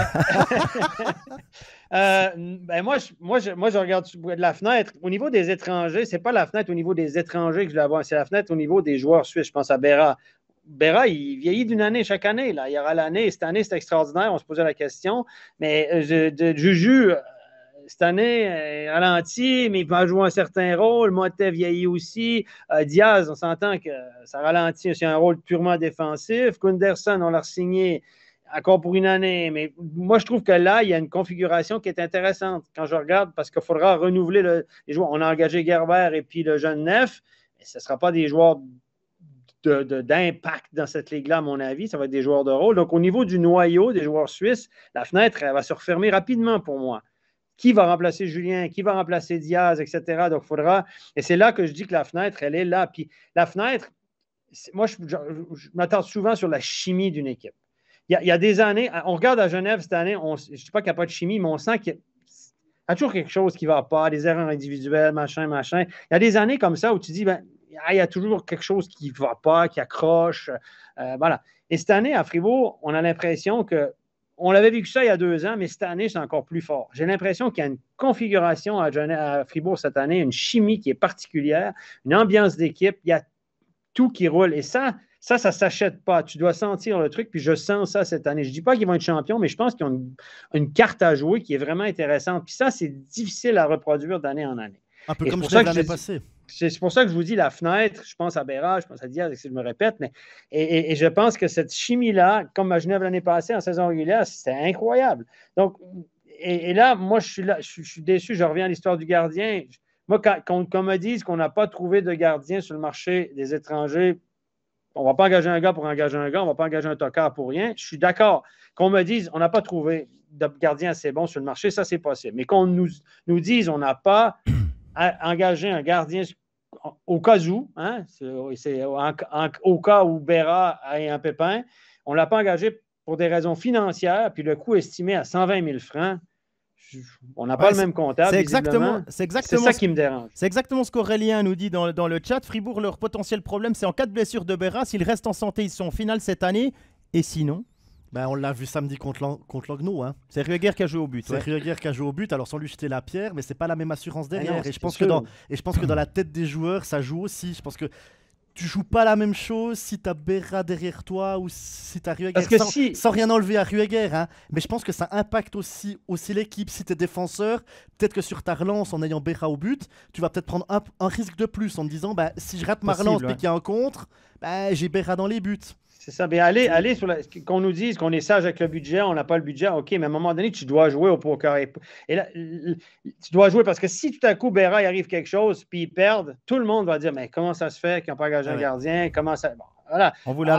euh, ben, moi, je, moi, moi, je regarde de la fenêtre. Au niveau des étrangers, c'est pas la fenêtre au niveau des étrangers que je vais avoir, c'est la fenêtre au niveau des joueurs suisses. Je pense à Béra. Béra, il vieillit d'une année chaque année. Là. Il y aura l'année. Cette année, c'est extraordinaire. On se posait la question. Mais euh, Juju, cette année, euh, ralentit, mais il va jouer un certain rôle. Motte vieillit aussi. Euh, Diaz, on s'entend que ça ralentit. aussi un rôle purement défensif. Kunderson, on l'a signé encore pour une année. Mais moi, je trouve que là, il y a une configuration qui est intéressante quand je regarde parce qu'il faudra renouveler les joueurs. On a engagé Gerber et puis le jeune Neff, mais ce ne sera pas des joueurs d'impact dans cette ligue-là, à mon avis. Ça va être des joueurs de rôle. Donc, au niveau du noyau des joueurs suisses, la fenêtre, elle va se refermer rapidement pour moi qui va remplacer Julien, qui va remplacer Diaz, etc. Donc, il faudra. Et c'est là que je dis que la fenêtre, elle est là. Puis la fenêtre, moi, je, m'attarde souvent sur la chimie d'une équipe. Il y, a, des années, on regarde à Genève cette année, je ne dis pas qu'il n'y a pas de chimie, mais on sent qu'il y, a toujours quelque chose qui ne va pas, des erreurs individuelles, machin, machin. Il y a des années comme ça où tu dis, ben, ah, il y a toujours quelque chose qui ne va pas, qui accroche. Euh, voilà. Et cette année, à Fribourg, on a l'impression que on l'avait vécu ça il y a deux ans, mais cette année, c'est encore plus fort. J'ai l'impression qu'il y a une configuration à, Fribourg cette année, une chimie qui est particulière, une ambiance d'équipe. Il y a tout qui roule. Et ça, ça, ça ne s'achète pas. Tu dois sentir le truc, puis je sens ça cette année. Je ne dis pas qu'ils vont être champions, mais je pense qu'ils ont une, carte à jouer qui est vraiment intéressante. Puis ça, c'est difficile à reproduire d'année en année. Un peu comme ça l'année passée c'est pour ça que je vous dis la fenêtre, je pense à Béra, je pense à Diaz, si je me répète, mais et, je pense que cette chimie-là, comme à Genève l'année passée en saison régulière, c'était incroyable. Donc, et, là, moi, je suis là, je, suis déçu, je reviens à l'histoire du gardien. Moi, quand, on me dise qu'on n'a pas trouvé de gardien sur le marché des étrangers, on ne va pas engager un gars pour engager un gars, on ne va pas engager un tocard pour rien. Je suis d'accord. Qu'on me dise qu'on n'a pas trouvé de gardien assez bon sur le marché, ça c'est possible. Mais qu'on nous, nous dise qu'on n'a pas engager un gardien au cas où, hein, c'est au cas où Béra ait un pépin, on ne l'a pas engagé pour des raisons financières, puis le coût estimé à 120 000 francs. On n'a pas le même comptable. C'est exactement, c'est exactement ça ce, qui me dérange. C'est exactement ce qu'Aurélien nous dit dans, le chat. Fribourg, leur potentiel problème, c'est en cas de blessure de Béra. S'il reste en santé, ils sont en finale cette année. Et sinon ben, on l'a vu samedi contre, contre Hein. C'est Rueger qui a joué au but. C'est qui a joué au but. Alors sans lui jeter la pierre, mais c'est pas la même assurance ah derrière. et, je pense que dans, et je pense que dans la tête des joueurs, ça joue aussi. Je pense que tu joues pas la même chose si tu as Berra derrière toi ou si t'as Rueger. sans, rien enlever à Rueger, hein. mais je pense que ça impacte aussi, aussi l'équipe. Si tu es défenseur, peut-être que sur ta relance, en ayant Berra au but, tu vas peut-être prendre un, risque de plus en te disant bah, si je rate ma relance mais qu'il y a un contre, ben, j'ai Berra dans les buts. C'est ça. Mais ben, allez, allez sur qu'on nous dise qu'on est sage avec le budget, on n'a pas le budget. OK, mais à un moment donné, tu dois jouer au poker. Et, là, tu dois jouer parce que si tout à coup, Béra, il arrive quelque chose, puis ils perdent, tout le monde va dire Mais comment ça se fait qu'ils n'ont pas engagé un gardien Comment ça. voilà. On voulait,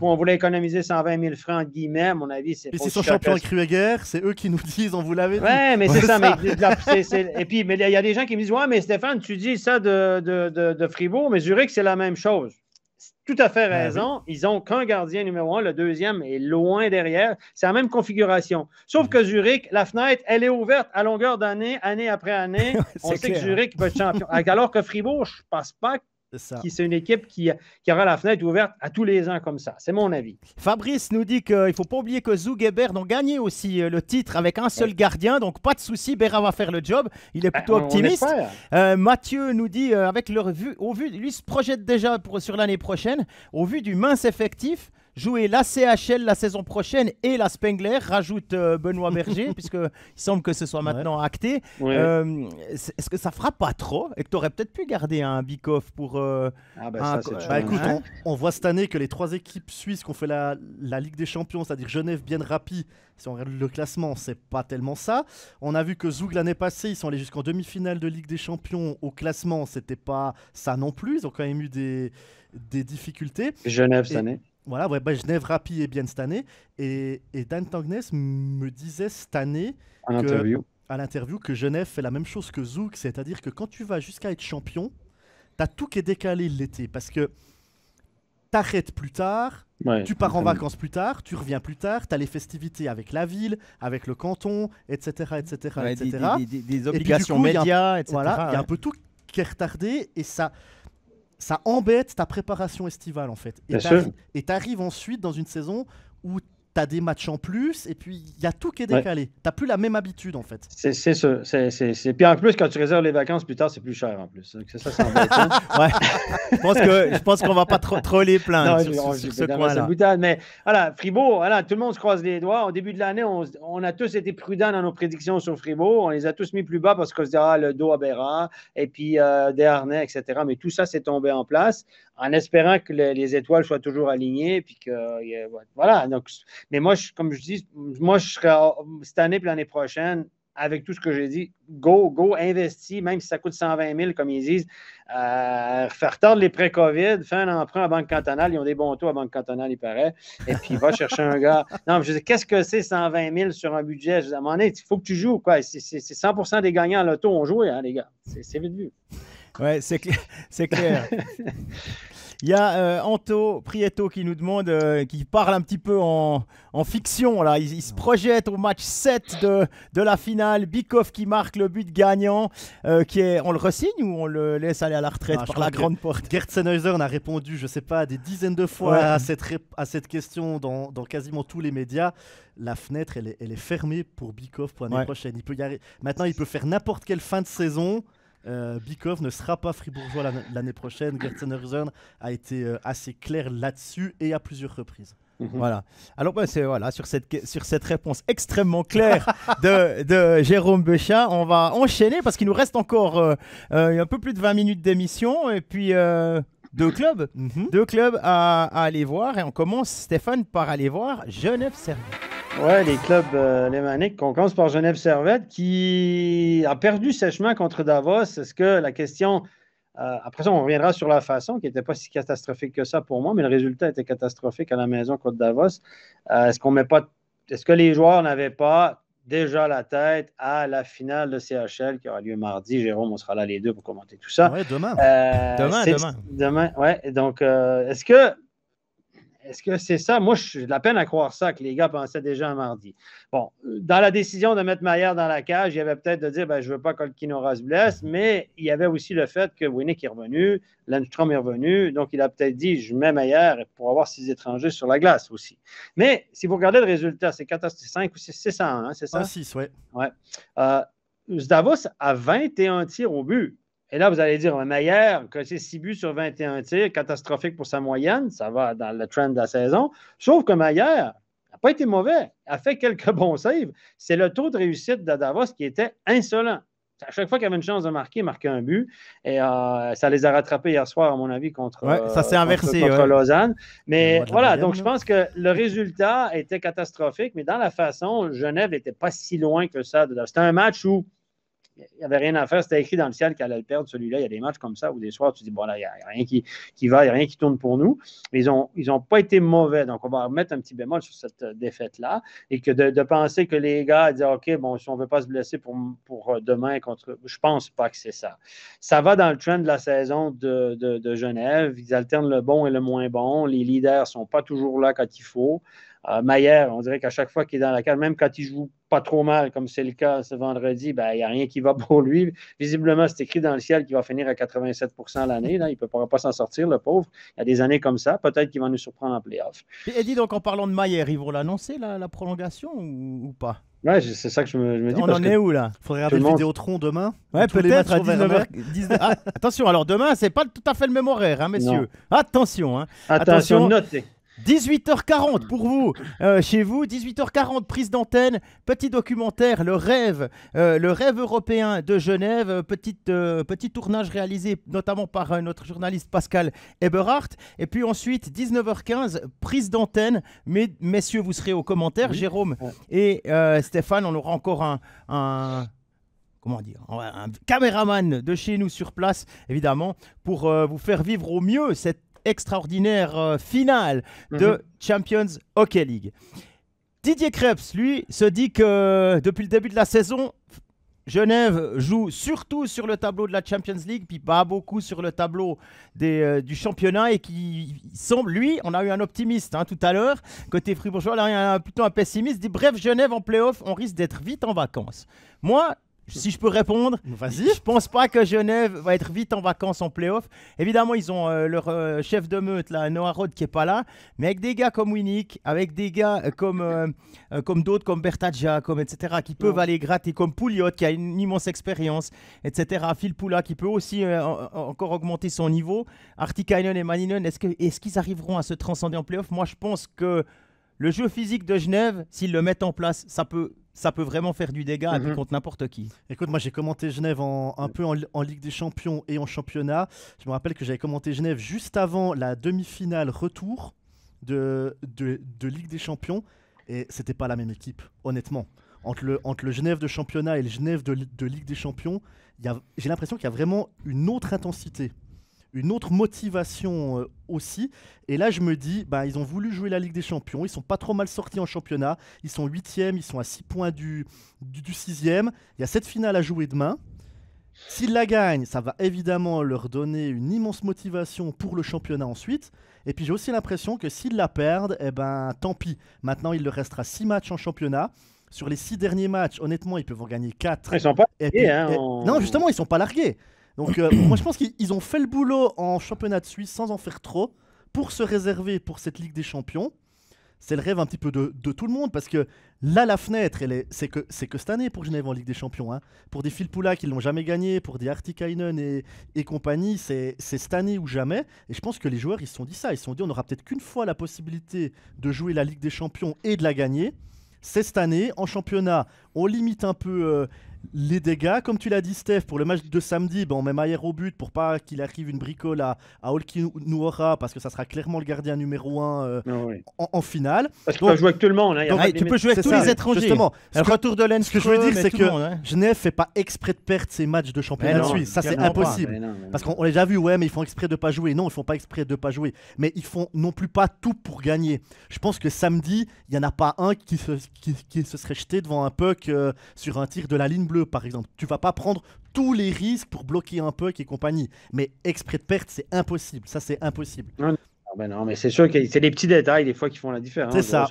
on, voulait, économiser 120 000 francs, guillemets. À mon avis, c'est. c'est son Champion Krueger. c'est eux qui nous disent On vous l'avait dit. Ouais, mais c'est ça. Mais, Et puis, il y a des gens qui me disent Ouais, mais Stéphane, tu dis ça de, de, de, de Fribourg, mais que c'est la même chose tout à fait ben raison. Ils n'ont qu'un gardien numéro un. Le deuxième est loin derrière. C'est la même configuration. Sauf que Zurich, la fenêtre, elle est ouverte à longueur d'année, année après année. On sait que Zurich va être champion. Alors que Fribourg, je ne pas qui c'est une équipe qui, qui, aura la fenêtre ouverte à tous les ans comme ça. C'est mon avis. Fabrice nous dit qu'il ne faut pas oublier que Zoug et gagné aussi euh, le titre avec un seul gardien, donc pas de souci, Bera va faire le job. Il est ben, plutôt optimiste. Euh, Mathieu nous dit, euh, avec leur vue, au vu, lui se projette déjà pour, sur l'année prochaine, au vu du mince effectif, jouer la CHL la saison prochaine et la Spengler, rajoute euh, Benoît Berger, puisqu'il semble que ce soit maintenant acté. Euh, est-ce que ça fera pas trop et que tu aurais peut-être pu garder un Bikoff pour. Euh, ah bah, ça, bah, écoute, hein. on, voit cette année que les trois équipes suisses qui ont fait la, Ligue des Champions, c'est-à-dire Genève, bien Rapi, si on regarde le classement, c'est pas tellement ça. On a vu que Zoug l'année passée, ils sont allés jusqu'en demi-finale de Ligue des Champions. Au classement, c'était pas ça non plus. Ils ont quand même eu des, des difficultés. Genève cette année voilà, Genève Rapi est bien cette année. Et, Dan Tangnes me disait cette année. À l'interview, que Genève fait la même chose que Zouk, c'est-à-dire que quand tu vas jusqu'à être champion, t'as tout qui est décalé l'été parce que t'arrêtes plus tard, tu pars en vacances plus tard, tu reviens plus tard, t'as les festivités avec la ville, avec le canton, etc. etc., etc. Des, obligations et médias, etc. il y a un peu tout qui est retardé et ça, ça embête ta préparation estivale en fait. Et t'arrives ensuite dans une saison où as des matchs en plus, et puis il y a tout qui est décalé. Tu T'as plus la même habitude, en fait. C'est ça. C'est, Puis en plus, quand tu réserves les vacances plus tard, c'est plus cher, en plus. je, pense qu'on je pense qu'on va pas trop, trop les plaindre sur, ce là Mais voilà, Fribourg, voilà, tout le monde se croise les doigts. Au début de l'année, on, a tous été prudents dans nos prédictions sur Fribourg. On les a tous mis plus bas parce qu'on se dira le dos à Béra, et puis euh, des harnais, etc. Mais tout ça s'est tombé en place en espérant que les étoiles soient toujours alignées. Puis que, euh, voilà. mais moi, comme je dis, moi, je serai oh, cette année et l'année prochaine, avec tout ce que j'ai dit, go, go, investis, même si ça coûte 120 000, comme ils disent. Euh, faire tard les pré-COVID, faire un emprunt à Banque cantonale, ils ont des bons taux à Banque cantonale, il paraît, et puis va chercher un gars. Non, je dis, qu'est-ce que c'est 120 000 sur un budget? Je à un moment donné, il faut que tu joues, quoi. C'est 100 des gagnants à l'auto ont joué, hein, les gars. C'est vite vu. Ouais, c'est clair. C'est clair. Il y a euh, Anto Prieto qui nous demande, euh, qui parle un petit peu en, fiction. Là. Il, se projette au match 7 de, de la finale. Bikov qui marque le but gagnant. Euh, qui est, on le ressigne ou on le laisse aller à la retraite par la grande porte en a répondu, je sais pas, des dizaines de fois à, cette à cette question dans, dans quasiment tous les médias la fenêtre, elle est, est, fermée pour Bikoff pour l'année prochaine. Il peut Maintenant, il peut faire n'importe quelle fin de saison. Euh, Bikov ne sera pas fribourgeois l'année prochaine. Herzen a été euh, assez clair là-dessus et à plusieurs reprises. Mhm. Voilà. Alors, voilà, sur cette, sur cette réponse extrêmement claire de, Jérôme Bechat, on va enchaîner parce qu'il nous reste encore euh, un peu plus de 20 minutes d'émission. Et puis, deux clubs, mhm. deux clubs à, aller voir. Et on commence, Stéphane, par aller voir Genève servette oui, les clubs euh, lémaniques. On commence par Genève Servette qui a perdu sèchement contre Davos. Est-ce que la question. Euh, après ça, on reviendra sur la façon qui n'était pas si catastrophique que ça pour moi, mais le résultat était catastrophique à la maison contre Davos. Euh, est-ce qu'on met pas. Est-ce que les joueurs n'avaient pas déjà la tête à la finale de CHL qui aura lieu mardi. Jérôme, on sera là les deux pour commenter tout ça. Oui, demain. demain, demain. Demain, ouais. Donc, est-ce que est-ce que c'est ça? Moi, j'ai de la peine à croire ça, que les gars pensaient déjà à mardi. Bon, dans la décision de mettre Maillard dans la cage, il y avait peut-être de dire ben, je ne veux pas nous se blesse, mais il y avait aussi le fait que Winnick est revenu, Lundstrom est revenu, donc il a peut-être dit je mets Maillard pour avoir six étrangers sur la glace aussi. Mais si vous regardez le résultat, c'est 5 ou 6 hein, c'est ça? 6, oui. Euh, Zdavos a 21 tirs au but. Et là, vous allez dire, Maillard, que c'est 6 buts sur 21 tirs, catastrophique pour sa moyenne, ça va dans le trend de la saison. Sauf que Maillère n'a pas été mauvais, a fait quelques bons saves. C'est le taux de réussite de Davos qui était insolent. À chaque fois qu'il avait une chance de marquer, il marquait un but. Et euh, ça les a rattrapés hier soir, à mon avis, contre, ça s'est euh, inversé, Lausanne. Mais voilà, donc je pense que le résultat était catastrophique, mais dans la façon, Genève n'était pas si loin que ça. C'était un match où il n'y avait rien à faire. C'était écrit dans le ciel qu'elle allait le perdre, celui-là. Il y a des matchs comme ça où des soirs, tu dis, bon, là, il n'y a, rien qui, va, il n'y a rien qui tourne pour nous. Mais ils n'ont ils ont pas été mauvais. Donc, on va remettre un petit bémol sur cette euh, défaite-là. Et que de, penser que les gars disent, OK, bon, si on ne veut pas se blesser pour, pour euh, demain contre. Je pense pas que c'est ça. Ça va dans le trend de la saison de, Genève. Ils alternent le bon et le moins bon. Les leaders ne sont pas toujours là quand il faut. Euh, Mayer on dirait qu'à chaque fois qu'il est dans la cage, même quand il joue pas trop mal, comme c'est le cas ce vendredi, ben, il ben, n'y a rien qui va pour lui. Visiblement, c'est écrit dans le ciel qu'il va finir à 87 l'année. Là. Il ne pourra pas s'en sortir, le pauvre. Il y a des années comme ça. Peut-être qu'il va nous surprendre en playoff. Et dis donc, en parlant de Mayer, ils vont l'annoncer, la, prolongation ou, pas Ouais, c'est ça que je me, je dis. On en est où là Faudrait regarder le Vidéotron demain. Ouais, peut-être à 19h. Ah, attention, alors demain, c'est pas tout à fait le même horaire, hein, messieurs. Attention, hein. attention, attention, notez. 18h40 pour vous, euh, chez vous, 18h40 prise d'antenne, petit documentaire, le rêve, euh, le rêve européen de Genève, euh, petit, tournage réalisé notamment par notre journaliste Pascal Eberhardt. Et puis ensuite, 19h15, prise d'antenne, mais messieurs, vous serez aux commentaires, Jérôme et Stéphane, on aura encore un, un comment dire, un caméraman de chez nous sur place, évidemment, pour vous faire vivre au mieux cette extraordinaire euh, finale de mhm. Champions Hockey League. Didier Krebs, lui, se dit que euh, depuis le début de la saison, Genève joue surtout sur le tableau de la Champions League, puis pas beaucoup sur le tableau euh, du championnat, et qui semble, lui, on a eu un optimiste hein, tout à l'heure, côté fribourgeois, là, plutôt un pessimiste, dit bref, Genève en playoff, on risque d'être vite en vacances. Moi, si je peux répondre, bah, Vas-y. je pense pas que Genève va être vite en vacances en playoff. Évidemment, ils ont euh, leur euh, chef de meute, là, Noah Rod, qui est pas là. Mais avec des gars comme Winnick, avec des gars euh, comme, comme d'autres, comme Bertagia, comme etc., qui peuvent aller gratter, comme Pouliot, qui a une immense expérience, etc., Phil Poula, qui peut aussi encore augmenter son niveau. Artikainen et Maninen, est-ce, que, est-ce qu'ils arriveront à se transcender en playoff Moi, je pense que le jeu physique de Genève, s'ils le mettent en place, ça peut, ça peut vraiment faire du dégât mhm. contre n'importe qui. Écoute, moi j'ai commenté Genève un peu en, Ligue des Champions et en championnat. Je me rappelle que j'avais commenté Genève juste avant la demi-finale retour de, de, Ligue des Champions. Et c'était pas la même équipe, honnêtement. Entre le, entre le Genève de championnat et le Genève de, de Ligue des Champions, j'ai l'impression qu'il y a vraiment une autre intensité une autre motivation euh, aussi. Et là, je me dis, bah, ils ont voulu jouer la Ligue des Champions. Ils sont pas trop mal sortis en championnat. Ils sont 8 ils sont à 6 points du, du, 6 Il y a cette finale à jouer demain. S'ils la gagnent, ça va évidemment leur donner une immense motivation pour le championnat ensuite. Et puis j'ai aussi l'impression que s'ils la perdent, eh ben tant pis. Maintenant, il leur restera six matchs en championnat. Sur les six derniers matchs, honnêtement, ils peuvent en gagner 4. Ils sont hein, Non, justement, ils sont pas largués. Donc euh, moi je pense qu'ils ont fait le boulot en championnat de Suisse sans en faire trop pour se réserver pour cette Ligue des Champions. C'est le rêve un petit peu de, tout le monde parce que là la fenêtre c'est que que cette année pour Genève en Ligue des Champions hein. pour des Philpoula qui l'ont jamais gagné pour des Artikainen et, et compagnie c'est cette année ou jamais et je pense que les joueurs ils se sont dit ça ils se sont dit on n'aura peut-être qu'une fois la possibilité de jouer la Ligue des Champions et de la gagner c'est cette année en championnat on limite un peu euh, les dégâts, comme tu l'as dit Steph, pour le match de samedi, ben, on met au but pour pas qu'il arrive une bricole à, à Olki parce que ça sera clairement le gardien numéro 1 euh, ah en, finale. Parce qu'on joue jouer avec tu peux jouer avec tous les étrangers. de Ce que je veux dire, c'est que hein. Genève fait pas exprès de perdre ses matchs de championnat non, suisse. Ça, c'est impossible. Parce qu'on l'a déjà vu, ouais, mais ils font exprès de pas jouer. Non, ils font pas exprès de pas jouer. Mais ils font non plus pas tout pour gagner. Je pense que samedi, il y en a pas un qui se, serait jeté devant un puck euh, sur un tir de la ligne bleue par exemple. Tu vas pas prendre tous les risques pour bloquer un puck et compagnie. Mais exprès de perte, c'est impossible. Ça, c'est impossible. Ah ben non, mais c'est sûr que c'est les petits détails des fois qui font la différence. C'est ça.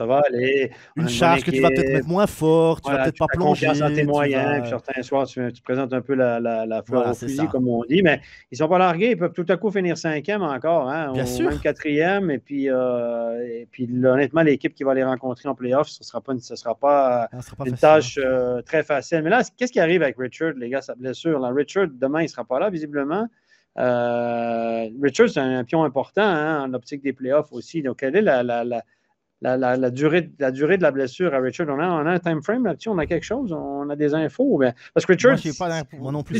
Une charge que tu vas peut-être mettre moins fort, tu vas peut-être pas plonger. Confiance tes moyens. certains soirs, tu, présentes un peu la, la, fleur au fusil, comme on dit. Mais ils ne sont pas largués. Ils peuvent tout à coup finir cinquième encore. Hein, quatrième. Et puis, euh, et puis honnêtement, l'équipe qui va les rencontrer en playoff, ce ne sera pas une, sera ah, une hein. tâche euh, très facile. Mais là, qu'est-ce qui arrive avec Richard, les gars, sa blessure? Là, Richard, demain, il ne sera pas là, visiblement. Euh, Richard, c'est un pion important hein, en optique des playoffs aussi. Donc, quelle est la, la, la, la durée, de la blessure à Richard? On a, un time frame là-dessus? On a quelque chose? On a des infos? Parce que Richard, il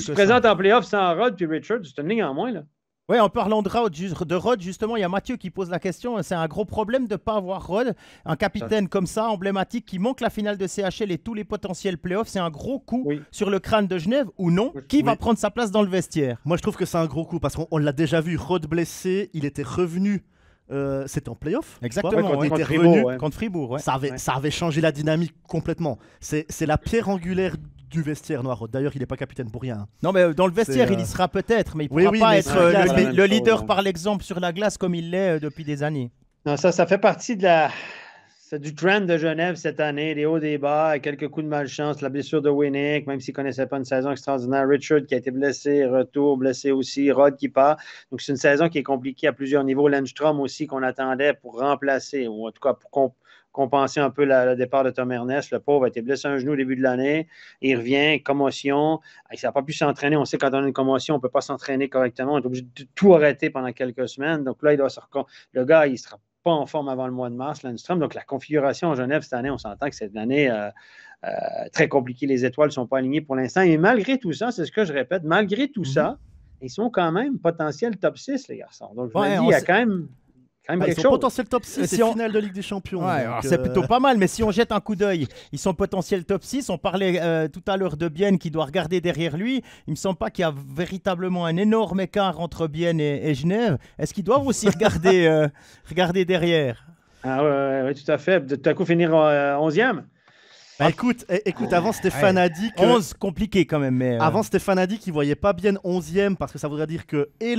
se présente en playoffs sans Rod, puis Richard, c'est une ligne en moins. Là. Ouais, en parlant de Rod, justement, il y a Mathieu qui pose la question. Hein, c'est un gros problème de ne pas avoir Rod, un capitaine comme ça, emblématique, qui manque la finale de CHL et tous les potentiels playoffs. C'est un gros coup sur le crâne de Genève ou non Qui va prendre sa place dans le vestiaire Moi, je trouve que c'est un gros coup parce qu'on l'a déjà vu. Rod blessé, il était revenu. Euh, c'était en playoff. Exactement, quand il était revenu contre Fribourg. Ça, avait, ça, avait, changé la dynamique complètement. C'est la pierre angulaire du vestiaire noir. D'ailleurs, il n'est pas capitaine pour rien. Hein. Non, mais euh, dans le vestiaire, il y euh, sera peut-être, mais il ne pourra pas être le, leader par l'exemple sur la glace comme il l'est euh, depuis des années. Non, ça, ça fait partie de la. C'est du trend de Genève cette année, les hauts, des bas, quelques coups de malchance, la blessure de Winnick, même s'il connaissait pas une saison extraordinaire. Richard qui a été blessé, retour, blessé aussi, Rod qui part. Donc, c'est une saison qui est compliquée à plusieurs niveaux. Landstrom aussi qu'on attendait pour remplacer, ou en tout cas pour qu'on compenser un peu le départ de Tom Ernest. Le pauvre a été blessé à un genou au début de l'année. Il revient, commotion. Il n'a pas pu s'entraîner. On sait quand on une commotion, on ne peut pas s'entraîner correctement. On est obligé de tout arrêter pendant quelques semaines. Donc là, il doit se le gars, il ne sera pas en forme avant le mois de mars, prochaine, Donc la configuration en Genève cette année, on s'entend que c'est une année euh, euh, très compliquée. Les étoiles ne sont pas alignées pour l'instant. Et malgré tout ça, c'est ce que je répète, malgré tout mm-hmm. ça, ils sont quand même potentiels top 6, les garçons. Donc je me dis, il y a quand même bah, ils sont potentiels top 6, c'est finale de Ligue des Champions. c'est euh, plutôt pas mal, mais si on jette un coup d'œil, ils sont potentiels top 6. On parlait euh, tout à l'heure de Bienne qui doit regarder derrière lui. Il me semble pas qu'il y a véritablement un énorme écart entre Bienne et, Genève. Est-ce qu'ils doivent aussi regarder, euh, regarder derrière ah, ouais, tout à fait. De tout à coup finir 11e bah, ah. écoute, écoute, avant Stéphane a dit que 11 compliqué quand même. Mais euh. Avant Stéphane a dit qu'il voyait pas bien 11e parce que ça voudrait dire que et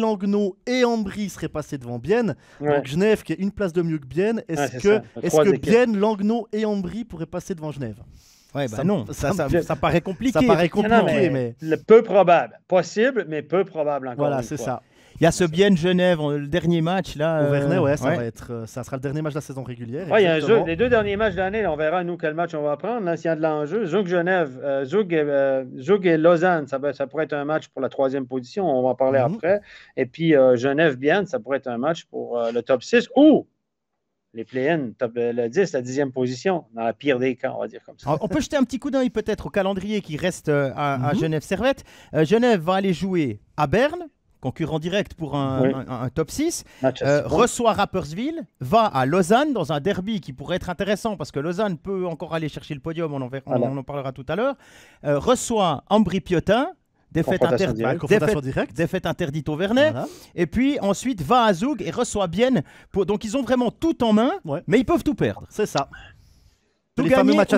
et Ambry seraient passés devant Bienne. Donc Genève qui est une place de mieux que Bienne, est-ce que est-ce que Bienne, et Ambry pourraient passer devant Genève Ouais, bah non, ça, ça, paraît compliqué. Ça paraît compliqué, mais, mais... Peu probable. Possible, mais peu probable encore. Voilà, c'est ça. Il y a ce bien Genève, euh, le dernier match là. Au Vernet, ouais, ça euh, va être, euh, ça sera le dernier match de la saison régulière. il y a un jeu, les deux derniers matchs de l'année, on verra nous quel match on va prendre. Là, s'il y a de l'enjeu, Zouk Genève, Zouk, et, Lausanne, ça, ça, pourrait être un match pour la troisième position. On va en parler mhm. après. Et puis Genève bien ça pourrait être un match pour le top 6 ou les play-in, le 10, la dixième position, dans la pire des cas, on va dire comme ça. Ah, on peut jeter un petit coup d'œil peut-être au calendrier qui reste à, mhm. Genève Servette. Genève va aller jouer à Berne, concurrent direct pour un, top 6, ah, euh, reçoit Rappersville, va à Lausanne dans un derby qui pourrait être intéressant parce que Lausanne peut encore aller chercher le podium, on en, parlera tout à l'heure, euh, reçoit Ambry Piotin, Défaite, bah, interdite au Vernet. Et puis ensuite, va à Zoug et reçoit Bienne. Donc ils ont vraiment tout en main, mais ils peuvent tout perdre. C'est ça. C'est les fameux matchs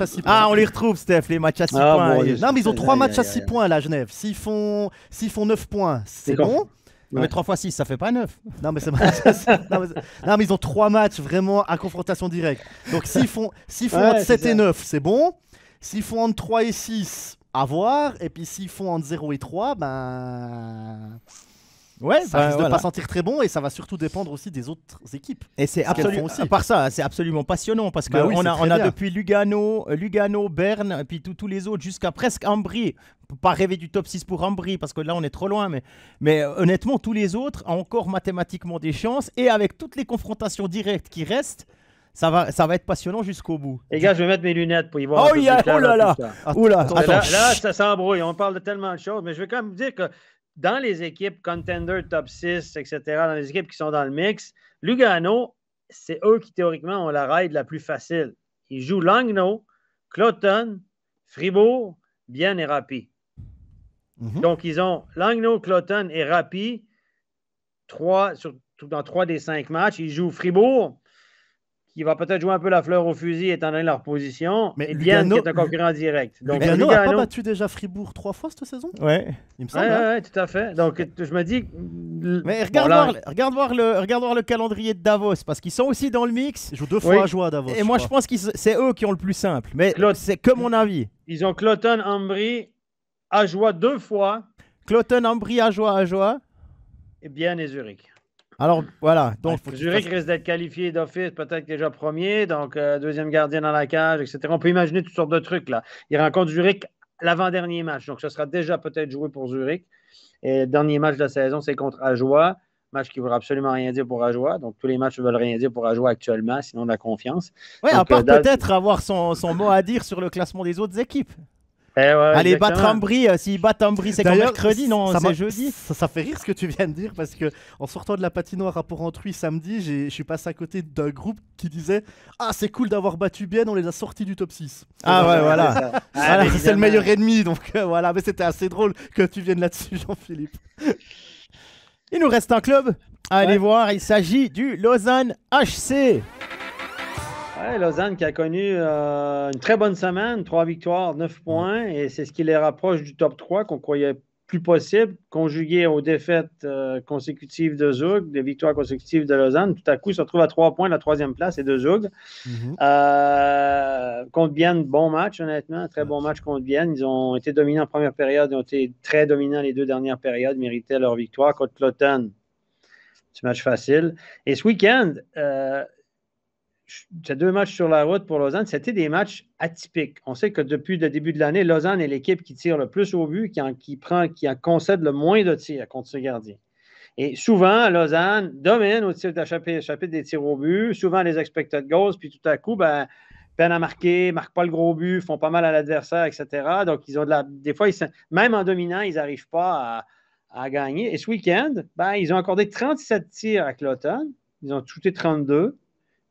à 6 ah, points. Ah, on les retrouve, Steph, les matchs à 6 ah, points. Non, mais ils ont 3 matchs à 6 points, là, Genève. S'ils font... font 9 points, c'est bon. Mais 3 fois 6, ça fait pas 9. Non, mais, non, mais ils ont 3 matchs vraiment à confrontation directe. Donc s'ils font, entre 7 et 9, c'est bon. S'ils font entre 3 et 6, à voir. Et puis s'ils font entre 0 et 3, ben. Ouais, ça bah, risque de ne pas sentir très bon et ça va surtout dépendre aussi des autres équipes. Et c'est absolument à part ça, c'est absolument passionnant parce bah qu'on on a, on a depuis Lugano, euh, Lugano, Berne, et puis tous les autres jusqu'à presque Ambry. Pas rêver du top 6 pour Ambry parce que là on est trop loin, mais, mais euh, honnêtement, tous les autres ont encore mathématiquement des chances et avec toutes les confrontations directes qui restent. Ça va, ça va être passionnant jusqu'au bout. Les gars, je vais mettre mes lunettes pour y voir. Oh, oh là là, là, ça, ça On parle de tellement de choses, mais je vais quand même dire que dans les équipes contender top 6, etc., dans les équipes qui sont dans le mix, Lugano, c'est eux qui théoriquement ont la ride la plus facile. Ils jouent Langno, Cloton, Fribourg, Bien et Rapi. Mhm. Donc, ils ont Langno, Cloton et Rapi dans trois des cinq matchs. Ils jouent Fribourg, qui va peut-être jouer un peu la fleur au fusil étant donné leur position. Mais et Lugano... qui est un concurrent direct. Donc, Lugano n'a pas battu déjà Fribourg trois fois cette saison Ouais, il me semble. Hein. tout à fait. Donc je me dis. Mais regarde, voir, regarde, voir le, regarde voir le calendrier de Davos parce qu'ils sont aussi dans le mix. Ils jouent deux fois à joie à Davos. Et moi, je pense que c'est eux qui ont le plus simple. Mais c'est que mon avis. Ils ont Cloton, Ambry, joie deux fois. Cloton, Ambry, à joie. Et bien et Zurich. Alors voilà. Donc, Zurich risque d'être qualifié d'office, peut-être déjà premier, donc euh, deuxième gardien dans la cage, etc. On peut imaginer toutes sortes de trucs là. Il rencontre Zurich l'avant-dernier match, donc ce sera déjà peut-être joué pour Zurich. Et dernier match de la saison, c'est contre Ajoie, match qui ne veut absolument rien dire pour Ajoie. Donc tous les matchs ne veulent rien dire pour Ajoie actuellement, sinon de la confiance. Oui, à part euh, peut-être avoir son mot à dire sur le classement des autres équipes. Eh allez, battre Ambry, S'il euh, s'ils battent Ambry, c'est quand mercredi, non C'est jeudi Ça, fait rire ce que tu viens de dire parce que en sortant de la patinoire à pourrentrui samedi, je suis passé à côté d'un groupe qui disait Ah, c'est cool d'avoir battu bien, on les a sortis du top 6. Ah ouais, voilà. Ah, ah, c'est le meilleur ennemi, donc euh, voilà. Mais c'était assez drôle que tu viennes là-dessus, Jean-Philippe. Il nous reste un club allez voir, il s'agit du Lausanne HC. Oui, Lausanne qui a connu euh, une très bonne semaine, trois victoires, neuf points, et c'est ce qui les rapproche du top 3 qu'on croyait plus possible, conjugué aux défaites euh, consécutives de Zug, des victoires consécutives de Lausanne. Tout à coup, ils se retrouvent à trois points, la troisième place et de Zug. Mm-hmm. Euh, contre bon match, honnêtement, très bon match contre Bienne. Ils ont été dominants en première période, ils ont été très dominants les deux dernières périodes, méritaient leur victoire. Contre l'automne. c'est match facile. Et ce week-end, ces deux matchs sur la route pour Lausanne, c'était des matchs atypiques. On sait que depuis le début de l'année, Lausanne est l'équipe qui tire le plus au but, qui, en, qui prend, qui en concède le moins de tirs contre ce gardien. Et souvent, Lausanne domine au tir la chapitre des tirs au but, souvent les expected goals, puis tout à coup, ben, peine à marquer, marquent pas le gros but, font pas mal à l'adversaire, etc. Donc, ils ont de la, des fois, même en dominant, ils n'arrivent pas à, gagner. Et ce week-end, ben, ils ont accordé 37 tirs à Cloton. Ils ont touté 32.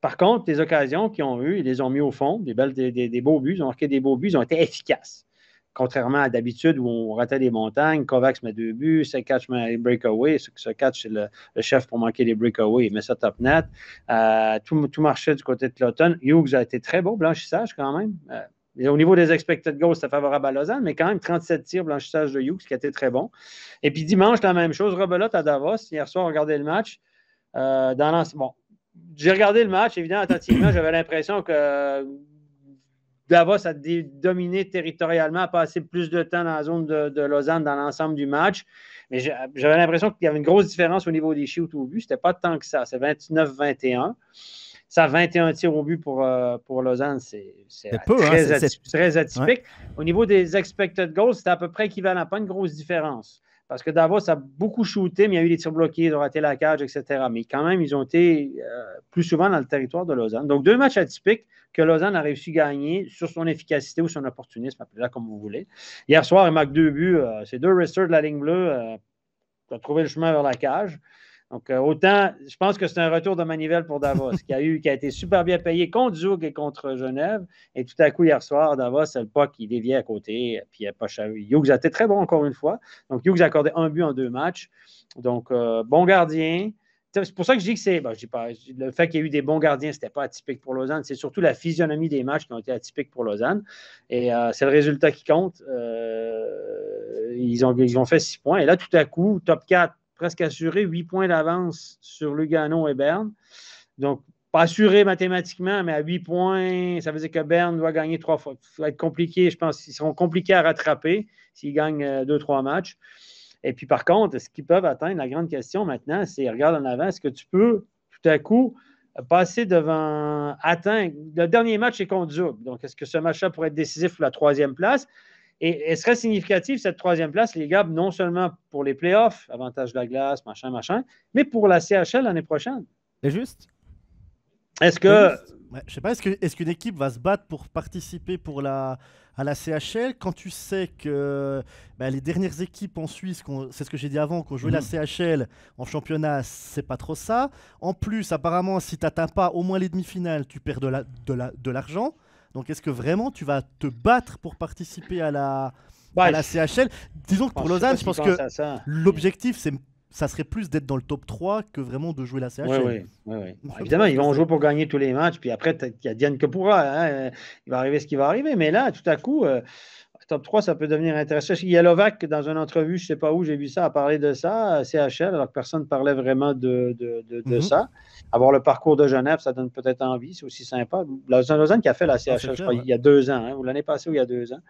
Par contre, les occasions qu'ils ont eues, ils les ont mis au fond, des, belles, des, beaux buts, ils ont marqué des beaux buts, ils ont été efficaces. Contrairement à d'habitude où on ratait des montagnes, Kovacs met deux buts, ce catch met les breakaways, ce, c'est le, chef pour manquer les breakaways, il met ça top net. Euh, tout, marchait du côté de Cloton. Hughes a été très beau, blanchissage quand même. Euh, au niveau des expected goals, c'était favorable à Lausanne, mais quand même 37 tirs, blanchissage de Hughes, qui a été très bon. Et puis dimanche, la même chose, rebelote à Davos. Hier soir, regardez le match. Euh, bon, j'ai regardé le match, évidemment, attentivement. J'avais l'impression que Davos a dominé territorialement, a passé plus de temps dans la zone de, Lausanne dans l'ensemble du match. Mais j'avais l'impression qu'il y avait une grosse différence au niveau des shoots au but. C'était pas tant que ça. C'est 29-21. Ça, 21 tirs au but pour, Lausanne, c'est très, atypique. Au niveau des expected goals, c'était à peu près équivalent, pas une grosse différence. Parce que Davos a beaucoup shooté, mais il y a eu des tirs bloqués, ils ont raté la cage, etc. Mais quand même, ils ont été euh, plus souvent dans le territoire de Lausanne. Donc, deux matchs atypiques que Lausanne a réussi à gagner sur son efficacité ou son opportunisme, appelez-la comme vous voulez. Hier soir, il marque deux buts. Euh, c'est deux resters de la ligne bleue. ont euh, trouvé le chemin vers la cage. Donc, euh, autant, je pense que c'est un retour de manivelle pour Davos, qui a eu, qui a été super bien payé contre Zug et contre Genève. Et tout à coup, hier soir, Davos, c'est le pas qui déviait à côté, puis il a pas chavu. Hughes a été très bon encore une fois. Donc, Hughes a accordé un but en deux matchs. Donc, euh, bon gardien. C'est pour ça que je dis que c'est. Ben, le fait qu'il y ait eu des bons gardiens, ce n'était pas atypique pour Lausanne. C'est surtout la physionomie des matchs qui ont été atypiques pour Lausanne. Et euh, c'est le résultat qui compte. ils, ont, ils ont fait six points. Et là, tout à coup, top 4 presque assuré 8 points d'avance sur Lugano et Berne. Donc, pas assuré mathématiquement, mais à 8 points, ça veut dire que Berne doit gagner trois fois. Ça va être compliqué, je pense. Ils seront compliqués à rattraper s'ils gagnent euh, deux, trois matchs. Et puis, par contre, ce qu'ils peuvent atteindre, la grande question maintenant, c'est regarde en avant, est-ce que tu peux tout à coup passer devant, atteindre. Le dernier match est contre Donc, est-ce que ce match-là pourrait être décisif pour la troisième place? Et serait significative, cette troisième place, les gars, non seulement pour les playoffs, avantage de la glace, machin, machin, mais pour la CHL l'année prochaine. C'est juste. Est-ce que. je sais pas, est-ce, qu'une équipe va se battre pour participer pour la, à la CHL quand tu sais que bah, les dernières équipes en Suisse, c'est ce que j'ai dit avant, qu'on jouait la mhm. CHL en championnat, c'est pas trop ça. En plus, apparemment, si tu n'atteins pas au moins les demi-finales, tu perds de, la, de l'argent. Donc est-ce que vraiment tu vas te battre pour participer à la, bah, la CHL Disons que pour Lausanne, je pense que l'objectif, c'est ça serait plus d'être dans le top 3 que vraiment de jouer la CHL. Évidemment, ils vont jouer pour gagner tous les matchs, puis après, il y a Diane que pourra. Hein, il va arriver ce qui va arriver, mais là, tout à coup, euh, top 3, ça peut devenir intéressant. Il y a Lovac, dans une entrevue, je ne sais pas où j'ai vu ça, a parlé de ça à euh, CHL, alors que personne ne parlait vraiment de, mhm. ça. Avoir le parcours de Genève, ça donne peut-être envie, c'est aussi sympa. Lausanne qui a fait la ah, CHL, je crois, il y a deux ans, hein, ou l'année passée ou il y a deux ans.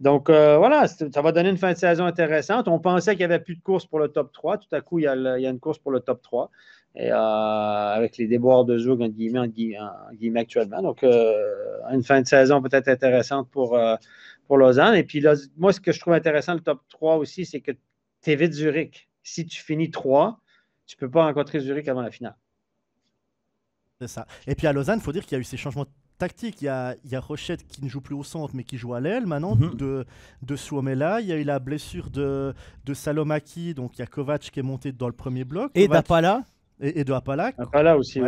Donc, euh, voilà, ça va donner une fin de saison intéressante. On pensait qu'il n'y avait plus de course pour le top 3. Tout à coup, il y a, une course pour le top 3. Et euh, avec les déboires de Zoug, en guillemets, actuellement. Donc, euh, une fin de saison peut-être intéressante pour, pour Lausanne. Et puis, moi, ce que je trouve intéressant, le top 3 aussi, c'est que tu évites Zurich. Si tu finis 3, tu ne peux pas rencontrer Zurich avant la finale. C'est ça. Et puis à Lausanne, il faut dire qu'il y a eu ces changements tactique. Il y a, y a Rochette qui ne joue plus au centre, mais qui joue à l'aile maintenant, mhm. de, de Suomela. Il y a eu la blessure de, de Salomaki, donc il y a Kovac qui est monté dans le premier bloc. Et d'Apala et, et, de Apala. aussi,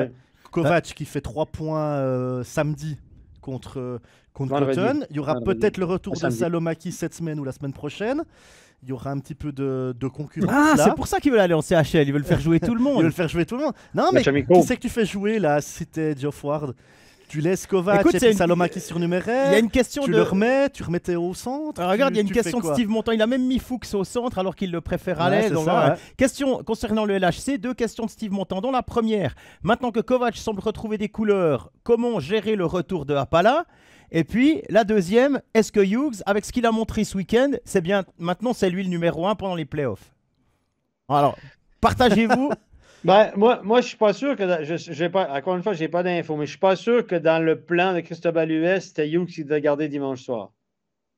Kovac qui fait 3 points euh, samedi contre, contre Il y aura peut-être le retour ah, de Salomaki cette semaine ou la semaine prochaine. Il y aura un petit peu de, de concurrence. Ah, c'est pour ça qu'ils veulent aller en CHL. Ils veulent faire jouer tout le monde. Ils veulent faire jouer tout le monde. Non, mais qui c'est que tu fais jouer là c'était Geoff Ward tu laisses Kovac et une... qui surnumérait. Il y a une question tu le remets, tu remettais au centre. regarde, il y a une question de Steve Montand. Il a même mis Fuchs au centre alors qu'il le préfère à l'aise. Question concernant le LHC, deux questions de Steve Montand. Dans la première, maintenant que Kovac semble retrouver des couleurs, comment gérer le retour de Apala? et puis la deuxième, est-ce que Hughes, avec ce qu'il a montré ce week-end, c'est bien maintenant c'est lui le numéro un pendant les playoffs Alors partagez-vous Ben, moi, moi, je suis pas sûr que. pas, encore une fois, j'ai pas d'infos, mais je suis pas sûr que dans le plan de Cristobal US, c'était Hughes qui devait garder dimanche soir.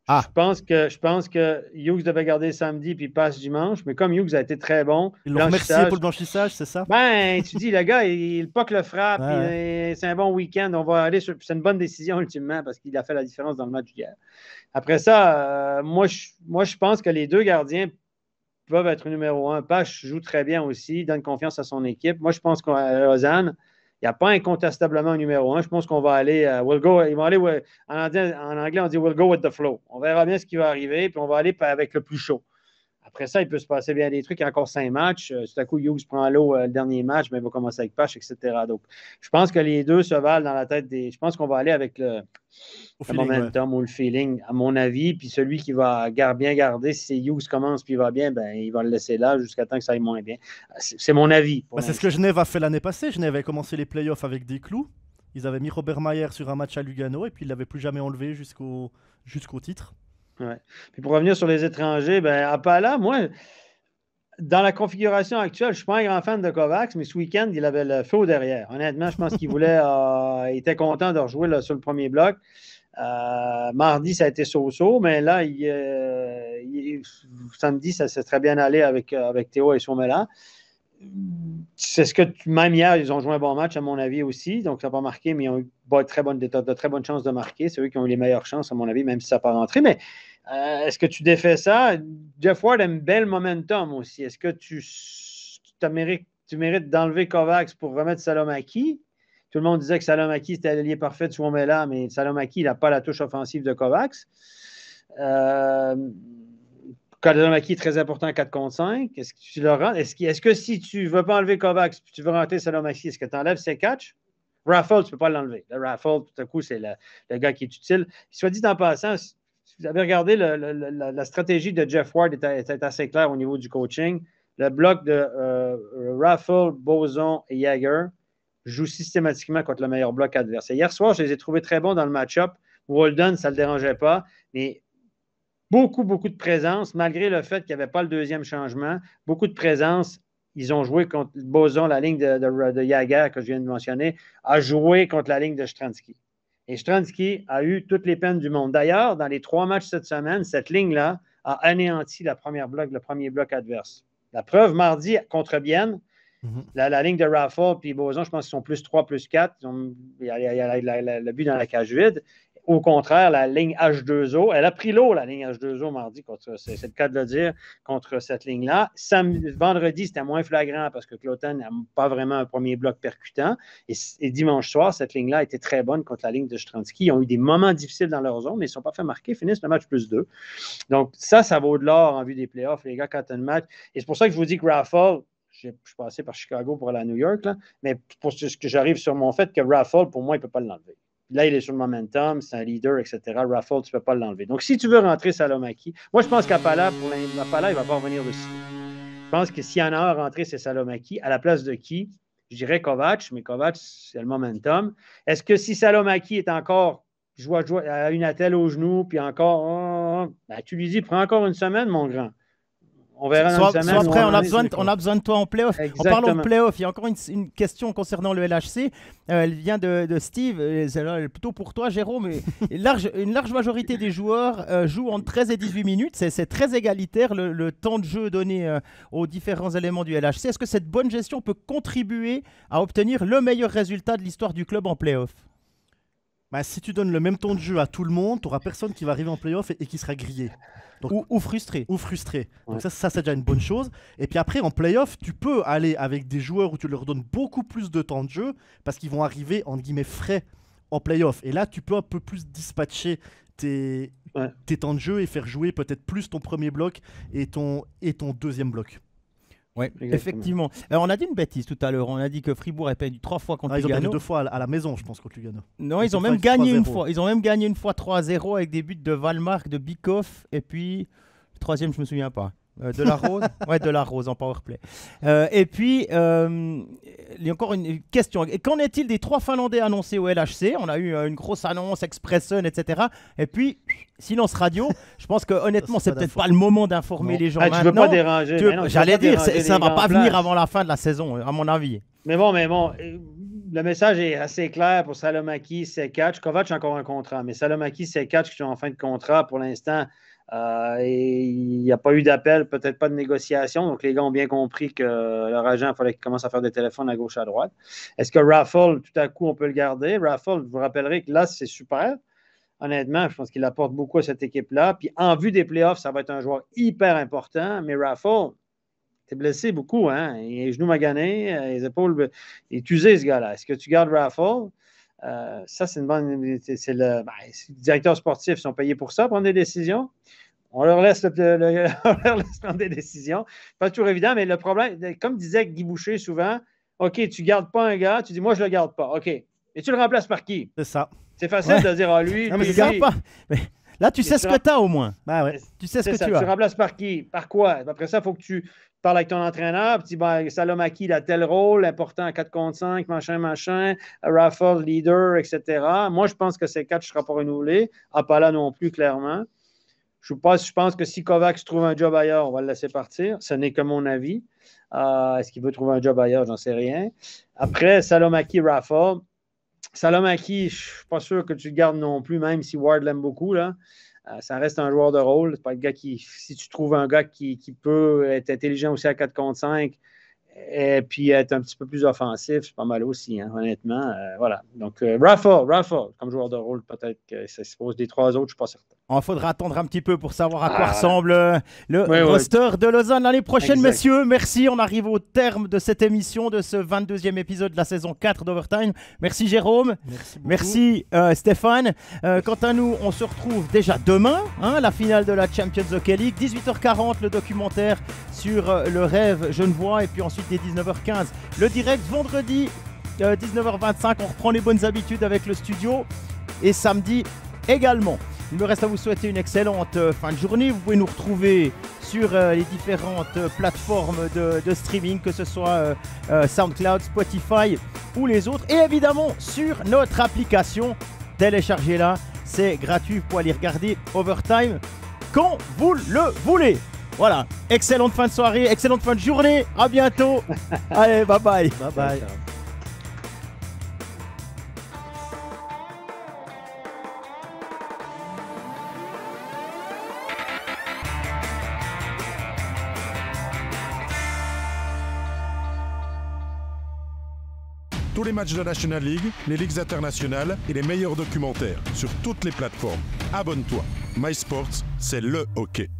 Ah. Je pense que je pense que Hughes devait garder samedi puis passe dimanche, mais comme Hughes a été très bon, ils l'ont remercié pour le blanchissage, c'est ça Ben, tu dis le gars, il, poque le frappe, c'est un bon week-end, on va aller sur, c'est une bonne décision ultimement parce qu'il a fait la différence dans le match d'hier. Après ça, euh, moi moi je pense que les deux gardiens peuvent être numéro un. Pache joue très bien aussi, donne confiance à son équipe. Moi, je pense qu'à Lausanne, il n'y a pas incontestablement un numéro un. Je pense qu'on va aller, euh, go, aller, en anglais, on dit we'll go with the flow. On verra bien ce qui va arriver, puis on va aller avec le plus chaud. Après ça, il peut se passer bien des trucs. Il y a encore cinq matchs. c'est euh, tout à coup, Hughes prend l'eau euh, le dernier match, mais il va commencer avec Pache, etc. Donc, je pense que les deux se valent dans la tête des. Je pense qu'on va aller avec le, momentum ou le feeling, à mon avis. Puis celui qui va bien garder, si Hughes commence puis va bien, ben, il va le laisser là jusqu'à temps que ça aille moins bien. C'est mon avis. Bah, c'est ce que Genève a fait l'année passée. Genève avait commencé les playoffs avec des clous. Ils avaient mis Robert Mayer sur un match à Lugano et puis il ne l'avait plus jamais enlevé jusqu'au jusqu'au titre. Puis pour revenir sur les étrangers, ben, Pala, moi, dans la configuration actuelle, je ne suis pas un grand fan de Kovacs, mais ce week-end, il avait le feu derrière. Honnêtement, je pense qu'il voulait, euh, était content de rejouer sur le premier bloc. Euh, mardi, ça a été so-so, mais là, euh, samedi, ça s'est très bien allé avec, avec Théo et son Soumela. C'est ce que, même hier, ils ont joué un bon match, à mon avis aussi, donc ça n'a pas marqué, mais ils ont eu bon, très bonne de, de, très bonnes chances de marquer. C'est eux qui ont eu les meilleures chances, à mon avis, même si ça n'a pas rentré. Mais euh, est-ce que tu défais ça? Jeff Ward a un bel momentum aussi. Est-ce que tu, mérites, d'enlever Kovacs pour remettre Salomaki? Tout le monde disait que Salomaki, c'était l'allié parfait de Suomela, mais Salomaki, il n'a pas la touche offensive de Kovacs. Euh, Salomaki est très important 4 contre 5. Est-ce que tu le Est-ce que, si tu ne veux pas enlever Kovacs tu veux rentrer Salomaki, est-ce que tu enlèves ses catchs? Raffle, tu peux pas l'enlever. Le Raffle, tout à coup, c'est le, gars qui est utile. Soit dit en passant, si vous avez regardé la, stratégie de Jeff Ward était, assez claire au niveau du coaching. Le bloc de euh, Raffle, Boson et Jagger joue systématiquement contre le meilleur bloc adversaire. hier soir, je les ai trouvés très bons dans le match-up. Walden, ça ne le dérangeait pas, mais beaucoup, beaucoup de présence, malgré le fait qu'il n'y avait pas le deuxième changement, beaucoup de présence ils ont joué contre Boson, la ligne de, de, que je viens de mentionner, a joué contre la ligne de Stransky. Et Stransky a eu toutes les peines du monde. D'ailleurs, dans les trois matchs cette semaine, cette ligne-là a anéanti la première bloc, le premier bloc adverse. La preuve, mardi, contre Bienne, mhm. la, ligne de Raffle puis Boson, je pense qu'ils sont plus 3, plus 4. Ils ont, il y a, le but dans la cage vide au contraire, la ligne H2O, elle a pris l'eau, la ligne H2O, mardi, c'est le cas de le dire, contre cette ligne-là. Vendredi, c'était moins flagrant parce que Cloton n'a pas vraiment un premier bloc percutant. Et, dimanche soir, cette ligne-là était très bonne contre la ligne de Stransky. Ils ont eu des moments difficiles dans leur zone, mais ils ne sont pas fait marquer, finissent le match plus deux. Donc, ça, ça vaut de l'or en vue des playoffs, les gars, quand un match. Et c'est pour ça que je vous dis que Raffle, je suis passé par Chicago pour aller à New York, mais pour ce que j'arrive sur mon fait que Raffle, pour moi, il ne peut pas l'enlever. Là, il est sur le momentum, c'est un leader, etc. Raffle, tu ne peux pas l'enlever. Donc, si tu veux rentrer Salomaki, moi, je pense qu'Apala, pour l'Apala, il va pas revenir aussi. Je pense que s'il y en a un à rentrer, c'est Salomaki. À la place de qui Je dirais Kovacs, mais Kovacs, c'est le momentum. Est-ce que si Salomaki est encore à une attelle au genou, puis encore, oh, oh, oh, ben, tu lui dis, prends encore une semaine, mon grand on verra dans une semaine, après, on, a besoin de, toi en playoff. En parlant de playoff, il y a encore une, question concernant le LHC. Euh, elle vient de, Steve, elle est plutôt pour toi, Jérôme. une large, majorité des joueurs euh, jouent entre 13 et 18 minutes. C'est très égalitaire le, temps de jeu donné euh, aux différents éléments du LHC. Est-ce que cette bonne gestion peut contribuer à obtenir le meilleur résultat de l'histoire du club en playoff bah, si tu donnes le même temps de jeu à tout le monde, tu n'auras personne qui va arriver en playoff et, qui sera grillé. ou, frustré. Ou frustré. Donc ça, ça c'est déjà une bonne chose. Et puis après, en playoff, tu peux aller avec des joueurs où tu leur donnes beaucoup plus de temps de jeu parce qu'ils vont arriver, en guillemets, frais en playoff. Et là, tu peux un peu plus dispatcher tes, temps de jeu et faire jouer peut-être plus ton premier bloc et ton deuxième bloc. Oui, effectivement. Euh, on a dit une bêtise tout à l'heure. On a dit que Fribourg a perdu trois fois contre ils ah, Lugano. Ils ont perdu deux fois à la maison, je pense, contre Lugano. Non, ils, ont même gagné une fois. Ils ont même gagné une fois 3-0 avec des buts de Valmark, de Bikoff et puis le troisième, je me souviens pas. Euh, de la rose Ouais, de la rose en powerplay. play. Euh, et puis, euh, il y a encore une question. Qu'en est-il des trois Finlandais annoncés au LHC On a eu une grosse annonce, Expressen, etc. Et puis, silence radio. Je pense que honnêtement, c'est peut-être pas le moment d'informer les gens. Ah, maintenant Je veux pas déranger. J'allais dire, ça va pas venir avant la fin de la saison, à mon avis. Mais bon, mais bon, le message est assez clair pour Salomaki, c'est Kovac encore un contrat, mais Salomaki, quatre qui sont en fin de contrat pour l'instant. Euh, il n'y a pas eu d'appel, peut-être pas de négociation. Donc, les gars ont bien compris que euh, leur agent, il fallait qu'il commence à faire des téléphones à gauche, à droite. Est-ce que Raffle, tout à coup, on peut le garder? Raffle, vous rappellerez que là, c'est super honnêtement, je pense qu'il apporte beaucoup à cette équipe-là. Puis en vue des playoffs, ça va être un joueur hyper important. Mais Raffle, t'es blessé beaucoup, hein? Il les genou magané, euh, les épaules. Il est usé, ce gars-là. Est-ce que tu gardes Raffle? Euh, ça, c'est une bonne. le, ben, les directeurs sportifs sont payés pour ça, prendre des décisions. On leur laisse, prendre des décisions. Pas toujours évident, mais le problème, comme disait Guy Boucher souvent, OK, tu gardes pas un gars, tu dis moi je le garde pas. OK. Et tu le remplaces par qui? C'est ça. C'est facile de dire à ah, lui. Non, mais garde pas. Là, ben tu sais ce que tu as au moins. Tu sais ce que tu as. Tu le remplaces par qui Par quoi Après ça, il faut que tu, Parle avec ton entraîneur, puis tu dis, ben, Salomaki, il a tel rôle, important à 4 contre 5, machin, machin, Rafford, leader, etc. Moi, je pense que ces quatre ne sera pas renouvelé. là non plus, clairement. Je pense, que si Kovacs trouve un job ailleurs, on va le laisser partir. Ce n'est que mon avis. Euh, est-ce qu'il veut trouver un job ailleurs? J'en sais rien. Après, Salomaki, Rafford. Salomaki, je ne suis pas sûr que tu le gardes non plus, même si Ward l'aime beaucoup. Là. Euh, ça reste un joueur de rôle. C'est pas le gars qui, si tu trouves un gars qui, peut être intelligent aussi à 4 contre 5, et puis être un petit peu plus offensif, c'est pas mal aussi, hein, honnêtement. Euh, voilà. Donc, euh, Rafa, comme joueur de rôle, peut-être que ça se pose des trois autres, je ne suis pas certain. Il faudra attendre un petit peu pour savoir à quoi ah, ressemble euh, le roster de Lausanne l'année prochaine, messieurs. Merci. On arrive au terme de cette émission, de ce 22e épisode de la saison 4 d'Overtime. Merci Jérôme. Merci, euh, Stéphane. Euh, quant à nous, on se retrouve déjà demain, hein, la finale de la Champions Hockey League. 18h40, le documentaire sur le rêve genevois. Et puis ensuite, dès 19h15, le direct vendredi. 19h25, on reprend les bonnes habitudes avec le studio. Et samedi également. Il me reste à vous souhaiter une excellente euh, fin de journée. Vous pouvez nous retrouver sur euh, les différentes euh, plateformes de, streaming, que ce soit SoundCloud, Spotify ou les autres. Et évidemment sur notre application. Téléchargez-la, c'est gratuit, pour aller regarder Overtime quand vous le voulez. Voilà, excellente fin de soirée, excellente fin de journée, à bientôt. Allez, bye bye. Bye bye. tous les matchs de la National League, les ligues internationales et les meilleurs documentaires sur toutes les plateformes. Abonne-toi. MySports, c'est le hockey.